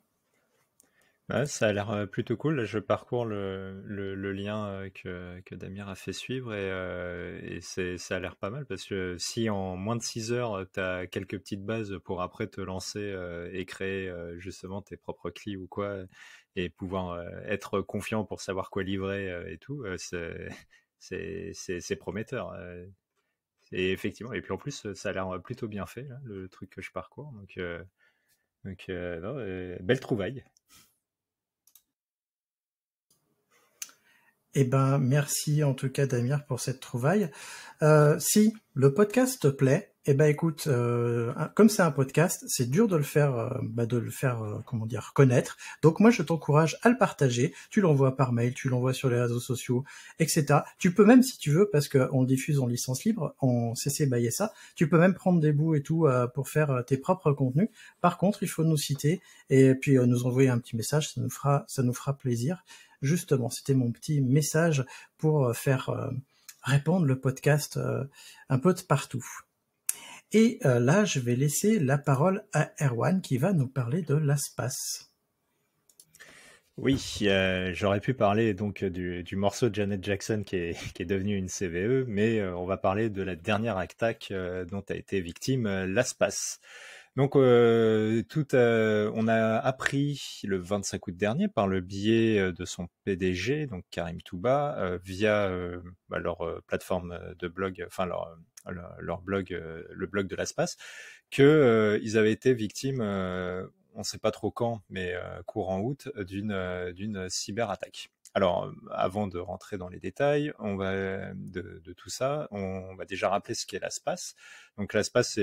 bah, ça a l'air euh, plutôt cool. Je parcours le, lien euh, que, que, Damir a fait suivre et, euh, ça a l'air pas mal parce que si en moins de 6 heures, tu as quelques petites bases pour après te lancer et créer justement tes propres clés ou quoi et pouvoir être confiant pour savoir quoi livrer et tout, c'est prometteur. Et effectivement, et puis en plus, ça a l'air plutôt bien fait, le truc que je parcours. Donc donc, euh, euh, belle trouvaille. Eh ben, merci en tout cas, Damir, pour cette trouvaille. Euh, si le podcast te plaît, eh ben écoute, euh, comme c'est un podcast, c'est dur de le faire, euh, bah de le faire, euh, comment dire, connaître. Donc moi, je t'encourage à le partager. Tu l'envoies par mail, tu l'envoies sur les réseaux sociaux, etc. Tu peux même, si tu veux, parce qu'on le diffuse en licence libre, en CC by SA, tu peux même prendre des bouts et tout pour faire tes propres contenus. Par contre, il faut nous citer et puis nous envoyer un petit message. Ça nous fera, ça nous fera plaisir. Justement, c'était mon petit message pour faire répandre le podcast un peu de partout. Et euh, là, je vais laisser la parole à Erwan qui va nous parler de l'espace. Oui, euh, j'aurais pu parler donc du, morceau de Janet Jackson qui est, devenu une CVE, mais euh, on va parler de la dernière attaque dont a été victime l'ASPAS. Donc, tout, on a appris le 25 août dernier par le biais de son PDG, donc Karim Touba, via bah, leur plateforme de blog, enfin leur leur blog, euh, le blog de l'ASPAS, que euh, ils avaient été victimes, euh, on ne sait pas trop quand, mais courant août, d'une d'une cyberattaque. Alors, avant de rentrer dans les détails on va, de, de, tout ça, on va déjà rappeler ce qu'est l'ASPAS. Donc, l'ASPAS,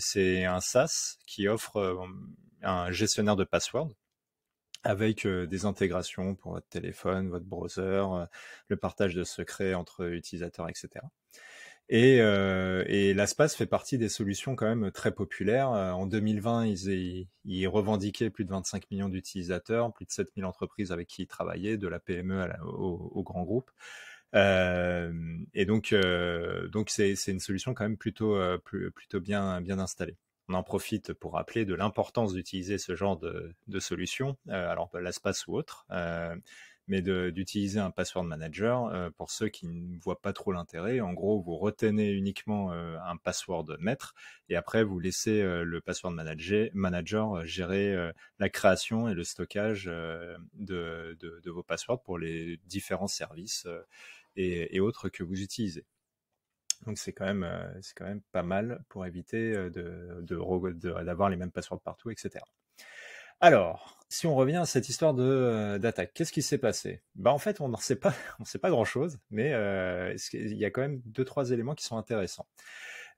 c'est un SaaS qui offre un gestionnaire de password avec des intégrations pour votre téléphone, votre browser, le partage de secrets entre utilisateurs, etc. Et, euh, l'ASPAS fait partie des solutions quand même très populaires. Euh, en 2020, ils, revendiquaient plus de 25 millions d'utilisateurs, plus de 7000 entreprises avec qui ils travaillaient, de la PME au, grand groupe. Euh, et donc, c'est, une solution quand même plutôt, bien, installée. On en profite pour rappeler de l'importance d'utiliser ce genre de, de solution, alors l'ASPAS ou autre mais d'utiliser un password manager euh, pour ceux qui ne voient pas trop l'intérêt. En gros, vous retenez uniquement euh, un password maître et après vous laissez euh, le password manager, manager gérer la création et le stockage de, de, de, vos passwords pour les différents services et, et, autres que vous utilisez. Donc c'est quand même c'est quand même pas mal pour éviter de d'avoir les mêmes passwords partout, etc. Alors, si on revient à cette histoire de euh, d'attaque, qu'est-ce qui s'est passé Bah en fait, on ne sait pas, on sait pas grand-chose, mais euh, il y a quand même deux trois éléments qui sont intéressants.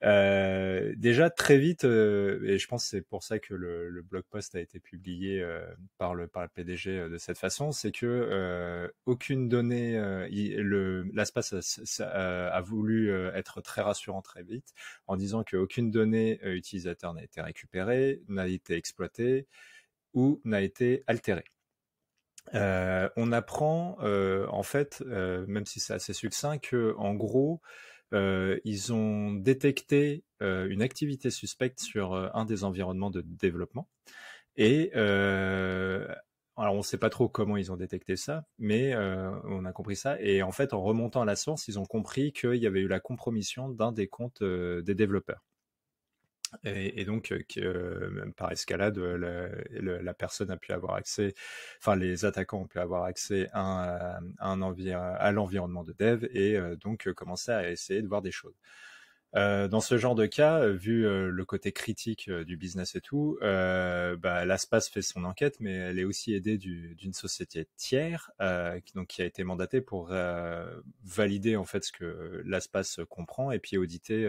Euh, déjà très vite, et je pense c'est pour ça que le, blog post a été publié par le par le PDG de cette façon, c'est que aucune donnée, l'ASPAS a, a, voulu être très rassurant très vite en disant qu'aucune donnée utilisateur n'a été récupérée, n'a été exploitée ou n'a été altéré. Euh, on apprend euh, en fait, euh, même si c'est assez succinct, que en gros, ils ont détecté une activité suspecte sur un des environnements de développement. Et alors on ne sait pas trop comment ils ont détecté ça, mais on a compris ça. Et en fait, en remontant à la source, ils ont compris qu'il y avait eu la compromission d'un des comptes des développeurs. Et, donc, euh, euh, par escalade, euh, la, personne a pu avoir accès, enfin, les attaquants ont pu avoir accès à, à l'environnement de dev et donc commencer à essayer de voir des choses. dans ce genre de cas, vu le côté critique du business et tout, bah, l'ASPAS fait son enquête, mais elle est aussi aidée d'une société tiers, qui, donc qui a été mandatée pour valider en fait ce que l'ASPAS comprend et puis auditer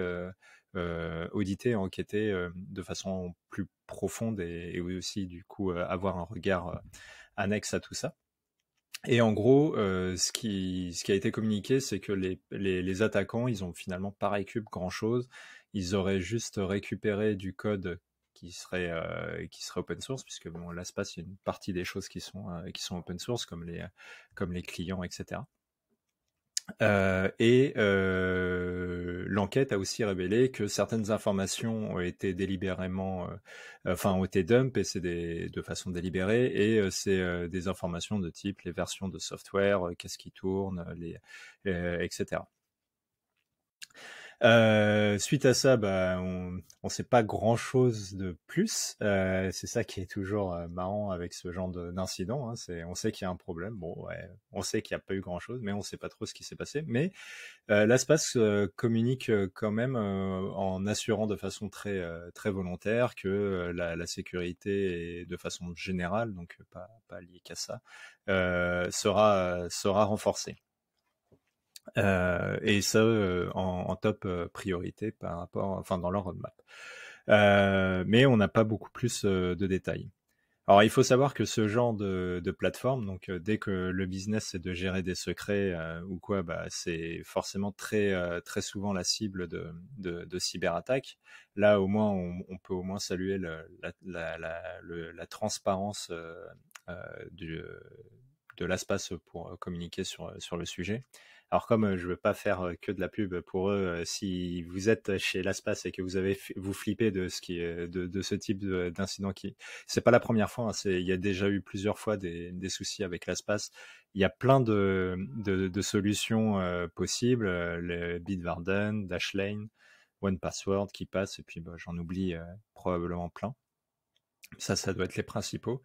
euh, auditer, enquêter euh, de façon plus profonde et, aussi du coup euh, avoir un regard annexe à tout ça. Et en gros, ce, qui, a été communiqué, c'est que les, attaquants, ils ont finalement pas récupéré grand-chose. Ils auraient juste récupéré du code qui serait, open source, puisque bon, là, se une partie des choses qui sont, open source, comme les clients, etc. Euh, et euh, l'enquête a aussi révélé que certaines informations ont été délibérément, euh, enfin ont été dump c'est de façon délibérée et c'est des informations de type les versions de software, qu'est-ce qui tourne, etc. Euh, suite à ça, bah, on ne sait pas grand-chose de plus. Euh, c'est ça qui est toujours euh, marrant avec ce genre d'incident. Hein, c'est, on sait qu'il y a un problème. Bon, on sait qu'il n'y a pas eu grand-chose, mais on ne sait pas trop ce qui s'est passé. Mais euh, communique quand même en assurant de façon très, très volontaire que la, sécurité de façon générale, donc pas, pas liée qu'à ça, sera, sera renforcée. Euh, et ça euh, en, top euh, priorité par rapport, enfin dans leur roadmap. mais on n'a pas beaucoup plus de détails. Alors il faut savoir que ce genre de, plateforme, donc dès que le business c'est de gérer des secrets ou quoi, bah, c'est forcément très très souvent la cible de, cyberattaques. Là au moins on, peut au moins saluer la, transparence de l'espace pour communiquer sur, sur le sujet. Alors comme je veux pas faire que de la pub pour eux, si vous êtes chez l'espace et que vous avez vous flippez de ce qui est, de, ce type d'incident qui c'est pas la première fois, hein, il y a déjà eu plusieurs fois des, des soucis avec l'espace. Il y a plein de, de, de solutions possibles, le Bitwarden, Dashlane, OnePassword qui passe et puis bah, j'en oublie probablement plein. Ça, ça doit être les principaux.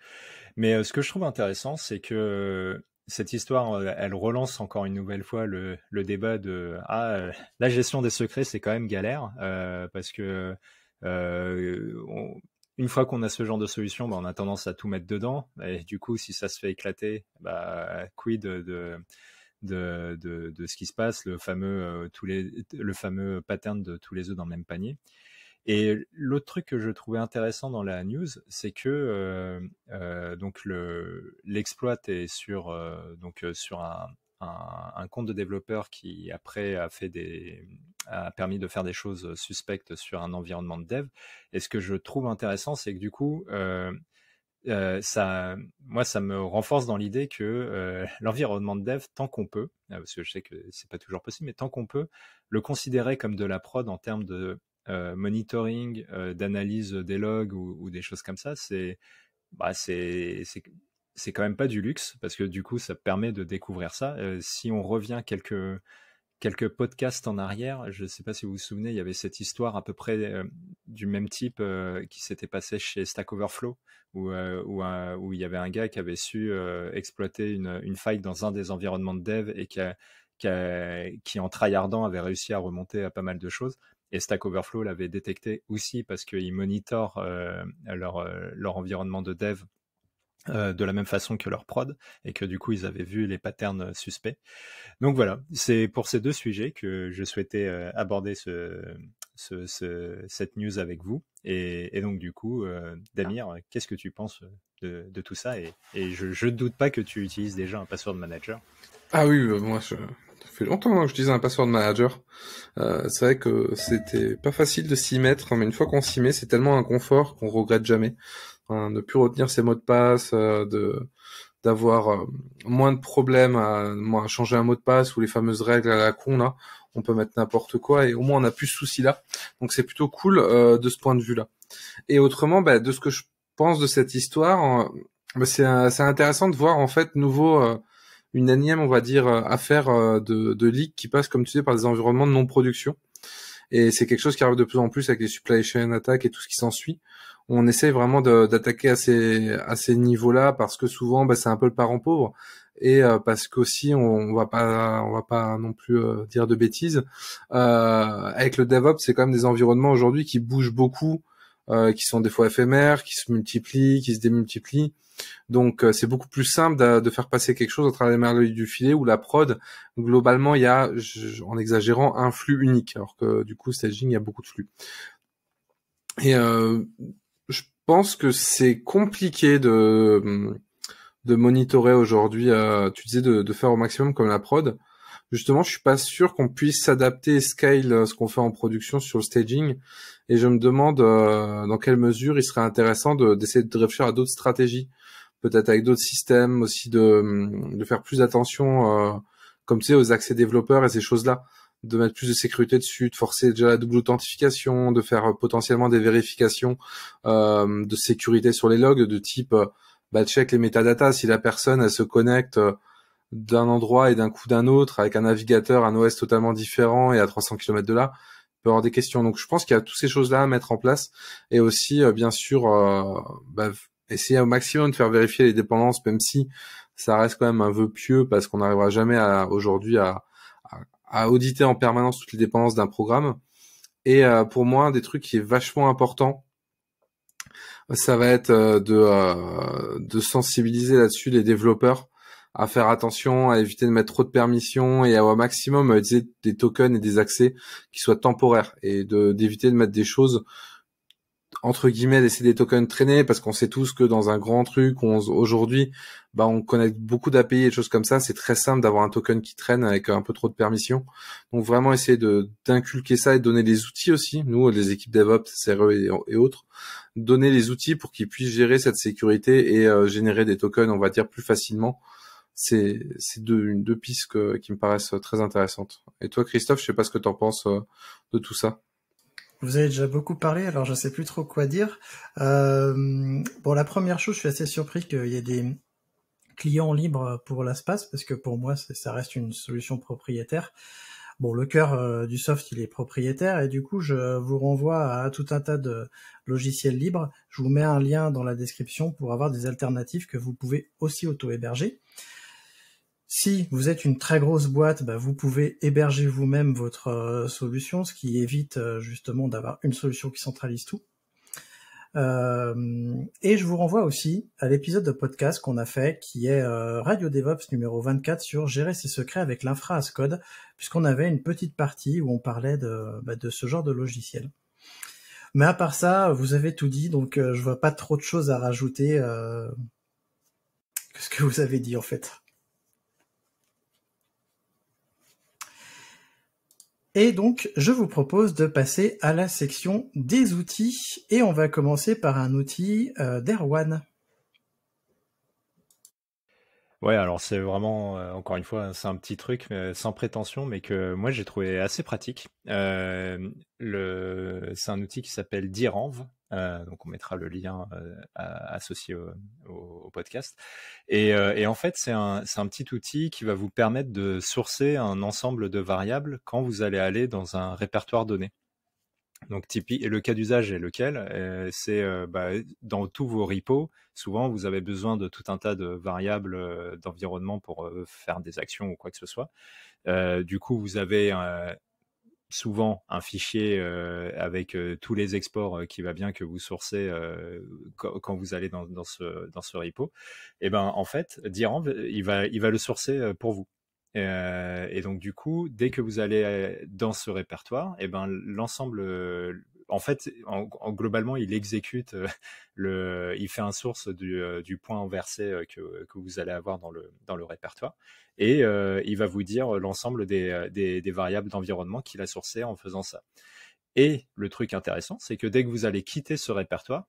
Mais ce que je trouve intéressant, c'est que cette histoire, euh, elle relance encore une nouvelle fois le, débat de ah, euh, la gestion des secrets, c'est quand même galère euh, parce que une fois qu'on a ce genre de solution, bah, on a tendance à tout mettre dedans et du coup, si ça se fait éclater, bah, quid de, ce qui se passe, le fameux, tous les, le fameux pattern de tous les œufs dans le même panier. Et l'autre truc que je trouvais intéressant dans la news, c'est que euh, euh, donc l'exploit est sur euh, donc sur un, compte de développeur qui après a fait des a permis de faire des choses suspectes sur un environnement de dev. Et ce que je trouve intéressant, c'est que du coup ça, moi, ça me renforce dans l'idée que l'environnement de dev, tant qu'on peut, parce que je sais que c'est pas toujours possible, mais tant qu'on peut le considérer comme de la prod en termes de euh, monitoring, euh, d'analyse des logs ou, des choses comme ça, bah, c'est c'est quand même pas du luxe parce que du coup ça permet de découvrir ça. Euh, si on revient quelques quelques podcasts en arrière, je ne sais pas si vous vous souvenez, il y avait cette histoire à peu près du même type qui s'était passée chez Stack Overflow où où, il y avait un gars qui avait su exploiter une, faille dans un des environnements de dev et qui qui, qui en tryhardant avait réussi à remonter à pas mal de choses. Et Stack Overflow l'avait détecté aussi parce qu'ils monitorent euh, euh, leur, environnement de dev euh, de la même façon que leur prod et que du coup ils avaient vu les patterns suspects. Donc voilà, c'est pour ces deux sujets que je souhaitais aborder ce, cette news avec vous. Et, donc du coup, Damir, qu'est-ce que tu penses de, tout ça Et, et je ne doute pas que tu utilises déjà un password manager. Ah oui, moi je, longtemps hein, je disais un password manager. Euh, c'est vrai que c'était pas facile de s'y mettre, hein, mais une fois qu'on s'y met, c'est tellement un confort qu'on regrette jamais. Hein, ne plus retenir ses mots de passe, euh, de d'avoir euh, moins de problèmes à, changer un mot de passe ou les fameuses règles à la con là. On peut mettre n'importe quoi et au moins on n'a plus ce souci là. Donc c'est plutôt cool euh, de ce point de vue là. Et autrement, bah, de ce que je pense de cette histoire, bah, c'est intéressant de voir en fait nouveau une énième, on va dire, euh, affaire euh, de, de leaks qui passe, comme tu sais, par des environnements de non-production. Et c'est quelque chose qui arrive de plus en plus avec les supply chain attacks et tout ce qui s'ensuit. On essaie vraiment d'attaquer à ces, à ces niveaux-là parce que souvent, bah, c'est un peu le parent pauvre et euh, parce qu'aussi on, va pas on va pas non plus dire de bêtises avec le DevOps c'est quand même des environnements aujourd'hui qui bougent beaucoup qui sont des fois éphémères qui se multiplient qui se démultiplient donc euh, c'est beaucoup plus simple de, faire passer quelque chose entre travers les merveilles du filet ou la prod, globalement, il y a, en exagérant, un flux unique, alors que du coup, staging, il y a beaucoup de flux. Et euh, je pense que c'est compliqué de, monitorer aujourd'hui, euh, tu disais, de, faire au maximum comme la prod. Justement, je suis pas sûr qu'on puisse s'adapter et scale ce qu'on fait en production sur le staging. Et je me demande dans quelle mesure il serait intéressant d'essayer de réfléchir à d'autres stratégies peut-être avec d'autres systèmes aussi de, faire plus attention, euh, comme tu sais, aux accès développeurs et ces choses-là, de mettre plus de sécurité dessus, de forcer déjà la double authentification, de faire euh, potentiellement des vérifications euh, de sécurité sur les logs de type bah, check les métadatas si la personne elle se connecte d'un endroit et d'un coup d'un autre avec un navigateur, un OS totalement différent et à 300 km de là peut avoir des questions. Donc je pense qu'il y a toutes ces choses-là à mettre en place et aussi bien sûr bah, essayer au maximum de faire vérifier les dépendances, même si ça reste quand même un vœu pieux parce qu'on n'arrivera jamais aujourd'hui à, à, auditer en permanence toutes les dépendances d'un programme. Et euh, pour moi, des trucs qui est vachement important, ça va être euh, euh, de, sensibiliser là-dessus les développeurs à faire attention, à éviter de mettre trop de permissions et à au maximum utiliser des tokens et des accès qui soient temporaires et d'éviter de mettre des choses entre guillemets laisser des tokens traîner parce qu'on sait tous que dans un grand truc aujourd'hui bah, on connaît beaucoup d'API et de choses comme ça c'est très simple d'avoir un token qui traîne avec un peu trop de permissions donc vraiment essayer d'inculquer ça et donner les outils aussi nous les équipes DevOps CRE et, autres donner les outils pour qu'ils puissent gérer cette sécurité et euh, générer des tokens on va dire plus facilement c'est deux deux pistes qui me paraissent très intéressantes et toi Christophe je sais pas ce que tu en penses euh, de tout ça vous avez déjà beaucoup parlé, alors je ne sais plus trop quoi dire. Euh, bon, la première chose, je suis assez surpris qu'il y ait des clients libres pour l'espace, parce que pour moi, ça reste une solution propriétaire. Bon, le cœur euh, du soft, il est propriétaire, et du coup, je vous renvoie à tout un tas de logiciels libres. Je vous mets un lien dans la description pour avoir des alternatives que vous pouvez aussi auto-héberger. Si vous êtes une très grosse boîte, bah, vous pouvez héberger vous-même votre euh, solution, ce qui évite euh, justement d'avoir une solution qui centralise tout. Euh, et je vous renvoie aussi à l'épisode de podcast qu'on a fait, qui est Radio DevOps numéro 24 sur gérer ses secrets avec l'infra as code, puisqu'on avait une petite partie où on parlait de, bah, de ce genre de logiciel. Mais à part ça, vous avez tout dit, donc je vois pas trop de choses à rajouter que ce que vous avez dit en fait. Et donc, je vous propose de passer à la section des outils et on va commencer par un outil euh, d'Erwan. Ouais, alors c'est vraiment, euh, encore une fois, c'est un petit truc sans prétention, mais que moi j'ai trouvé assez pratique. Euh, c'est un outil qui s'appelle Diranv, euh, donc on mettra le lien euh, associé au, podcast. Et, euh, en fait, c'est un, petit outil qui va vous permettre de sourcer un ensemble de variables quand vous allez aller dans un répertoire donné. Donc typique, et le cas d'usage est lequel C'est bah, dans tous vos repos, souvent vous avez besoin de tout un tas de variables d'environnement pour faire des actions ou quoi que ce soit. du coup, vous avez souvent un fichier euh, avec euh, tous les exports euh, qui va bien que vous sourcez quand, vous allez dans, ce, dans ce repo, et eh ben en fait, Diran, il va, il va le sourcer pour vous. Et, et donc du coup, dès que vous allez dans ce répertoire, et eh ben l'ensemble, en fait, globalement, il exécute euh, le, il fait un source du, euh, point inversé euh, que, vous allez avoir dans le, dans le répertoire, et il va vous dire l'ensemble des, des variables d'environnement qu'il a sourcées en faisant ça. Et le truc intéressant, c'est que dès que vous allez quitter ce répertoire,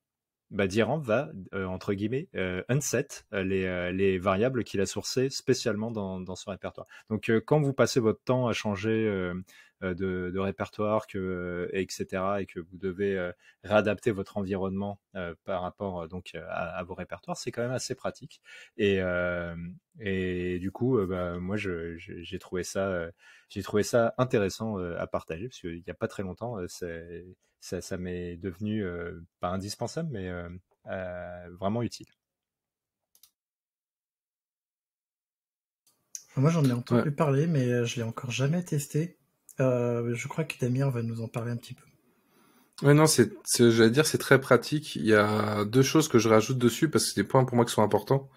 bah, Diran va, euh, entre guillemets, euh, unset euh, les, les, variables qu'il a sourcées spécialement dans, dans son répertoire. Donc, quand vous passez votre temps à changer de, répertoire, que, etc., et que vous devez réadapter votre environnement par rapport donc, à, vos répertoires, c'est quand même assez pratique. Et, et du coup, bah, moi, j'ai trouvé, ça, trouvé ça intéressant à partager, parce qu'il n'y a pas très longtemps, c'est ça, m'est devenu euh, pas indispensable, mais euh, euh, vraiment utile. Moi, j'en ai entendu parler, mais je l'ai encore jamais testé. je crois que Damien va nous en parler un petit peu. Oui, non, c'est, j'allais dire, c'est très pratique. Il y a deux choses que je rajoute dessus parce que c'est des points pour moi qui sont importants.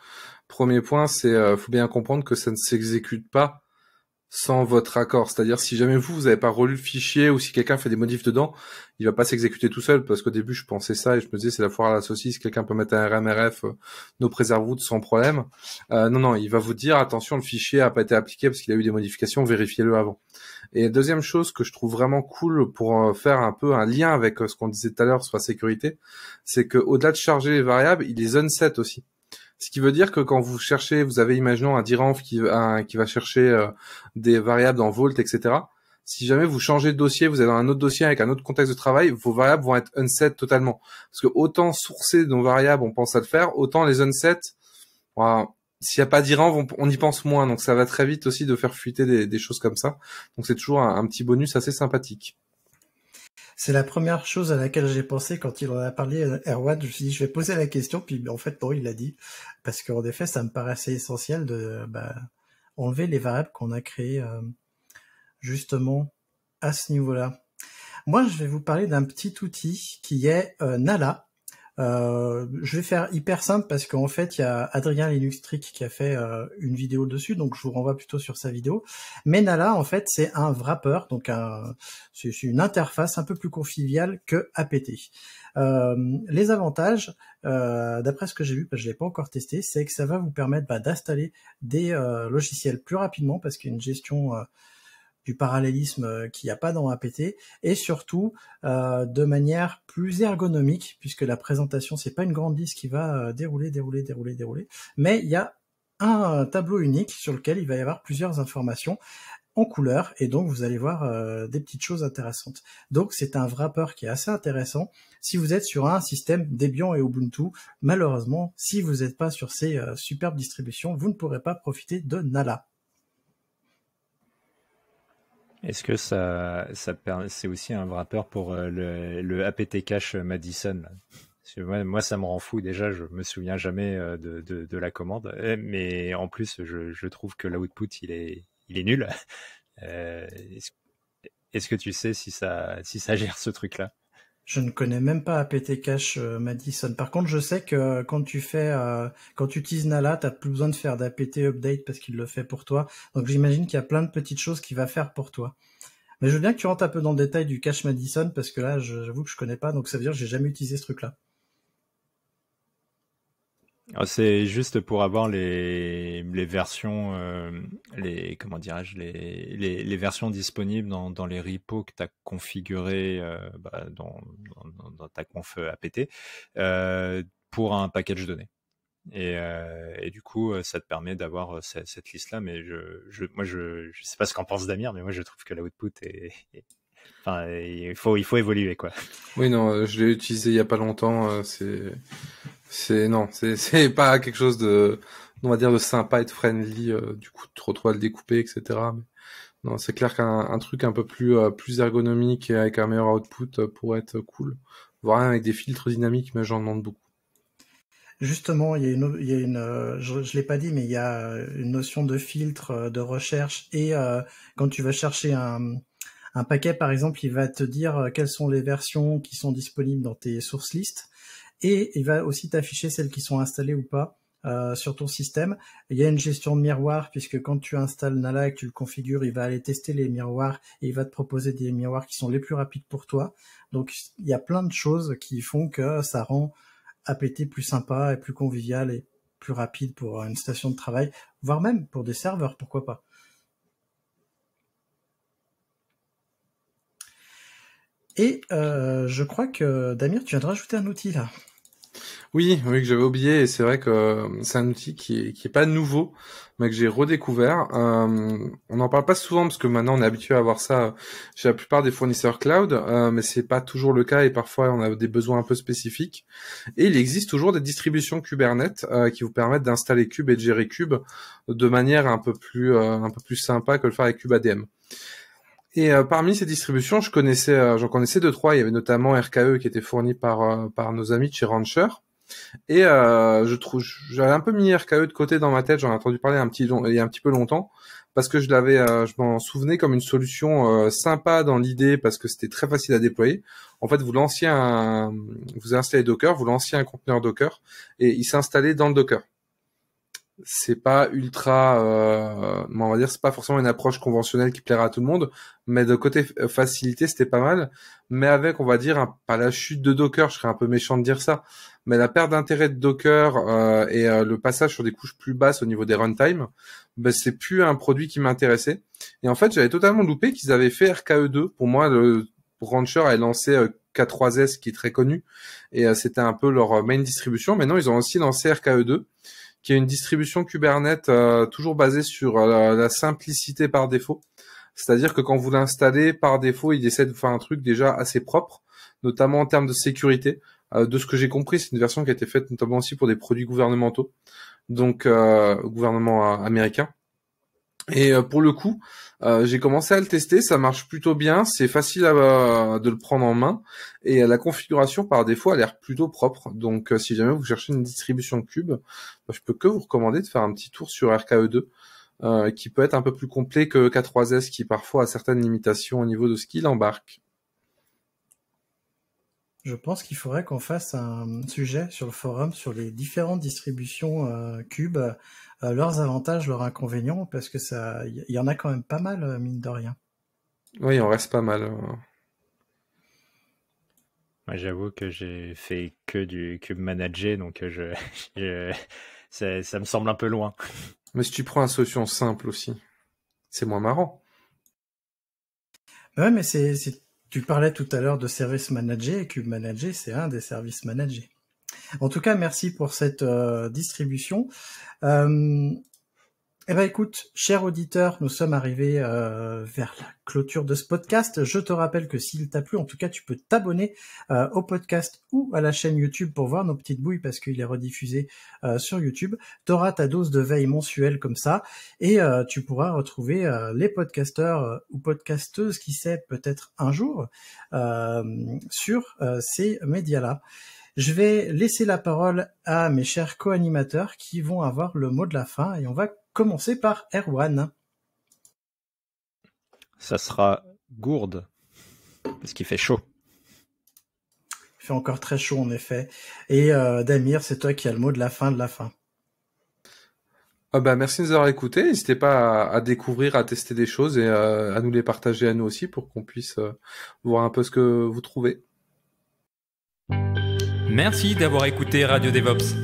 Premier point, c'est faut bien comprendre que ça ne s'exécute pas sans votre accord. C'est-à-dire si jamais vous, vous n'avez pas relu le fichier ou si quelqu'un fait des modifs dedans, il va pas s'exécuter tout seul parce qu'au début, je pensais ça et je me disais c'est la foire à la saucisse, quelqu'un peut mettre un RMRF, euh, nos préserve sans problème. Euh, non, non, il va vous dire attention, le fichier a pas été appliqué parce qu'il a eu des modifications, vérifiez-le avant. Et deuxième chose que je trouve vraiment cool pour euh, faire un peu un lien avec ce qu'on disait tout à l'heure sur la sécurité, c'est que au-delà de charger les variables, il les unset aussi. Ce qui veut dire que quand vous cherchez, vous avez imaginons un diranf qui, qui va chercher euh, des variables en volt, etc. Si jamais vous changez de dossier, vous êtes dans un autre dossier avec un autre contexte de travail, vos variables vont être unset totalement. Parce que autant sourcer nos variables, on pense à le faire, autant les unset, s'il n'y a pas d'Iran, on, y pense moins. Donc ça va très vite aussi de faire fuiter des, choses comme ça. Donc c'est toujours un, petit bonus assez sympathique. C'est la première chose à laquelle j'ai pensé quand il en a parlé, à Erwan. Je me suis dit, je vais poser la question, puis en fait, bon il l'a dit. Parce qu'en effet, ça me paraissait essentiel de bah, enlever les variables qu'on a créées euh, justement à ce niveau-là. Moi, je vais vous parler d'un petit outil qui est euh, Nala, euh, je vais faire hyper simple parce qu'en fait, il y a Adrien Trick qui a fait euh, une vidéo dessus, donc je vous renvoie plutôt sur sa vidéo. Mais Nala, en fait, c'est un wrapper, donc c'est une interface un peu plus conviviale que APT. Euh, les avantages, d'après ce que j'ai vu, parce que je l'ai pas encore testé, c'est que ça va vous permettre bah, d'installer des logiciels plus rapidement parce qu'il y a une gestion du parallélisme euh, qu'il n'y a pas dans APT, et surtout euh, de manière plus ergonomique, puisque la présentation, c'est pas une grande liste qui va euh, dérouler, dérouler, dérouler, dérouler, mais il y a un tableau unique sur lequel il va y avoir plusieurs informations en couleur, et donc vous allez voir des petites choses intéressantes. Donc c'est un wrapper qui est assez intéressant si vous êtes sur un système Debian et Ubuntu. Malheureusement, si vous n'êtes pas sur ces superbes distributions, vous ne pourrez pas profiter de Nala. Est-ce que ça, ça c'est aussi un rappeur pour euh, le, le APT cache Madison moi, ça me rend fou. Déjà, je me souviens jamais euh, de, la commande. Euh, mais en plus, je, trouve que l'output, il est, il est nul. Est-ce que tu sais si ça, si ça gère ce truc-là je ne connais même pas APT Cache euh, Madison. Par contre, je sais que euh, quand tu fais, euh, quand tu utilises Nala, t'as plus besoin de faire d'APT update parce qu'il le fait pour toi. Donc j'imagine qu'il y a plein de petites choses qu'il va faire pour toi. Mais je veux bien que tu rentres un peu dans le détail du Cache Madison parce que là, j'avoue que je connais pas, donc ça veut dire que j'ai jamais utilisé ce truc-là. Ah, c'est juste pour avoir les, versions, euh, les, comment dirais-je, les, les, versions disponibles dans, dans les repos que tu as configurés euh, bah, dans, dans, ta conf euh, APT pour un package donné. Et, du coup, ça te permet d'avoir cette, liste-là. Mais je, moi, je ne sais pas ce qu'en pense Damir, mais moi, je trouve que la output est... Enfin, il faut, il faut évoluer, quoi. Oui, non, je l'ai utilisé il y a pas longtemps. C'est, c'est non, c'est pas quelque chose de, on va dire de sympa et de friendly. Euh, du coup, trop à le découper, etc. non, c'est clair qu'un truc un peu euh, plus ergonomique et avec un meilleur output euh, pourrait être cool. Voire avec des filtres dynamiques, mais j'en demande beaucoup. Justement, il y a une, je, je l'ai pas dit, mais il y a une notion de filtre de recherche et quand tu vas chercher un un paquet, par exemple, il va te dire quelles sont les versions qui sont disponibles dans tes sources listes et il va aussi t'afficher celles qui sont installées ou pas. Euh, sur ton système. Il y a une gestion de miroirs, puisque quand tu installes Nala et que tu le configures, il va aller tester les miroirs et il va te proposer des miroirs qui sont les plus rapides pour toi. Donc il y a plein de choses qui font que ça rend APT plus sympa et plus convivial et plus rapide pour une station de travail, voire même pour des serveurs, pourquoi pas. Et euh, je crois que Damir, tu viens de rajouter un outil là. Oui, oui, que j'avais oublié. Et c'est vrai que euh, c'est un outil qui est, pas nouveau, mais que j'ai redécouvert. Euh, on n'en parle pas souvent parce que maintenant on est habitué à avoir ça euh, chez la plupart des fournisseurs cloud, euh, mais c'est pas toujours le cas et parfois on a des besoins un peu spécifiques. Et il existe toujours des distributions Kubernetes qui vous permettent d'installer Cube et de gérer Cube de manière un peu plus un peu plus sympa que le faire avec KubeADM. ADM. Et parmi ces distributions, je connaissais, j'en connaissais deux trois. Il y avait notamment RKE qui était fourni par par nos amis chez Rancher. Et euh, je trouve, j'avais un peu mis RKE de côté dans ma tête. J'en ai entendu parler un petit il y a un petit peu longtemps parce que je l'avais, euh, je m'en souvenais comme une solution euh, sympa dans l'idée parce que c'était très facile à déployer. En fait, vous lanciez un, vous installez Docker, vous lanciez un conteneur Docker et il s'installait dans le Docker. C'est pas ultra, euh, on va dire, c'est pas forcément une approche conventionnelle qui plaira à tout le monde, mais de côté facilité, c'était pas mal. Mais avec, on va dire, un, pas la chute de Docker, je serais un peu méchant de dire ça, mais la perte d'intérêt de Docker euh, et euh, le passage sur des couches plus basses au niveau des runtime, ben, c'est plus un produit qui m'intéressait. Et en fait, j'avais totalement loupé qu'ils avaient fait RKE2. Pour moi, le Rancher a lancé euh, K3S qui est très connu et c'était un peu leur main distribution. Maintenant, ils ont aussi lancé RKE2 qui est une distribution Kubernetes toujours basée sur la simplicité par défaut. C'est-à-dire que quand vous l'installez, par défaut, il essaie de faire un truc déjà assez propre, notamment en termes de sécurité. Euh, de ce que j'ai compris, c'est une version qui a été faite notamment aussi pour des produits gouvernementaux, donc euh, gouvernement euh, américain. Et pour le coup, j'ai commencé à le tester, ça marche plutôt bien, c'est facile à, de le prendre en main et la configuration par défaut a l'air plutôt propre. Donc si jamais vous cherchez une distribution cube, bah, je peux que vous recommander de faire un petit tour sur RKE2 qui peut être un peu plus complet que K3S qui parfois a certaines limitations au niveau de ce qu'il embarque. Je pense qu'il faudrait qu'on fasse un sujet sur le forum sur les différentes distributions euh, cubes, euh, leurs avantages, leurs inconvénients, parce que ça, il y, en a quand même pas mal euh, mine de rien. Oui, on reste pas mal. Moi, j'avoue que j'ai fait que du cube manager, donc je, ça, me semble un peu loin. Mais si tu prends un solution simple aussi, c'est moins marrant. Ouais, mais c'est tu parlais tout à l'heure de services manager et Cube Manager, c'est un des services managés. En tout cas, merci pour cette euh, distribution. Euh, eh ben écoute, chers auditeurs, nous sommes arrivés euh, vers la clôture de ce podcast. Je te rappelle que s'il t'a plu, en tout cas, tu peux t'abonner euh, au podcast ou à la chaîne YouTube pour voir nos petites bouilles parce qu'il est rediffusé euh, sur YouTube. auras ta dose de veille mensuelle comme ça et tu pourras retrouver les podcasteurs ou podcasteuses qui sait peut-être un jour sur ces médias-là. Je vais laisser la parole à mes chers co-animateurs qui vont avoir le mot de la fin et on va commencer par Erwan. Ça sera gourde, parce qu'il fait chaud. Il fait encore très chaud, en effet. Et euh, Damir, c'est toi qui as le mot de la fin de la fin. Ah bah, merci de nous avoir écoutés. N'hésitez pas à, découvrir, à tester des choses et euh, à, nous les partager à nous aussi pour qu'on puisse euh, voir un peu ce que vous trouvez. Merci d'avoir écouté Radio DevOps.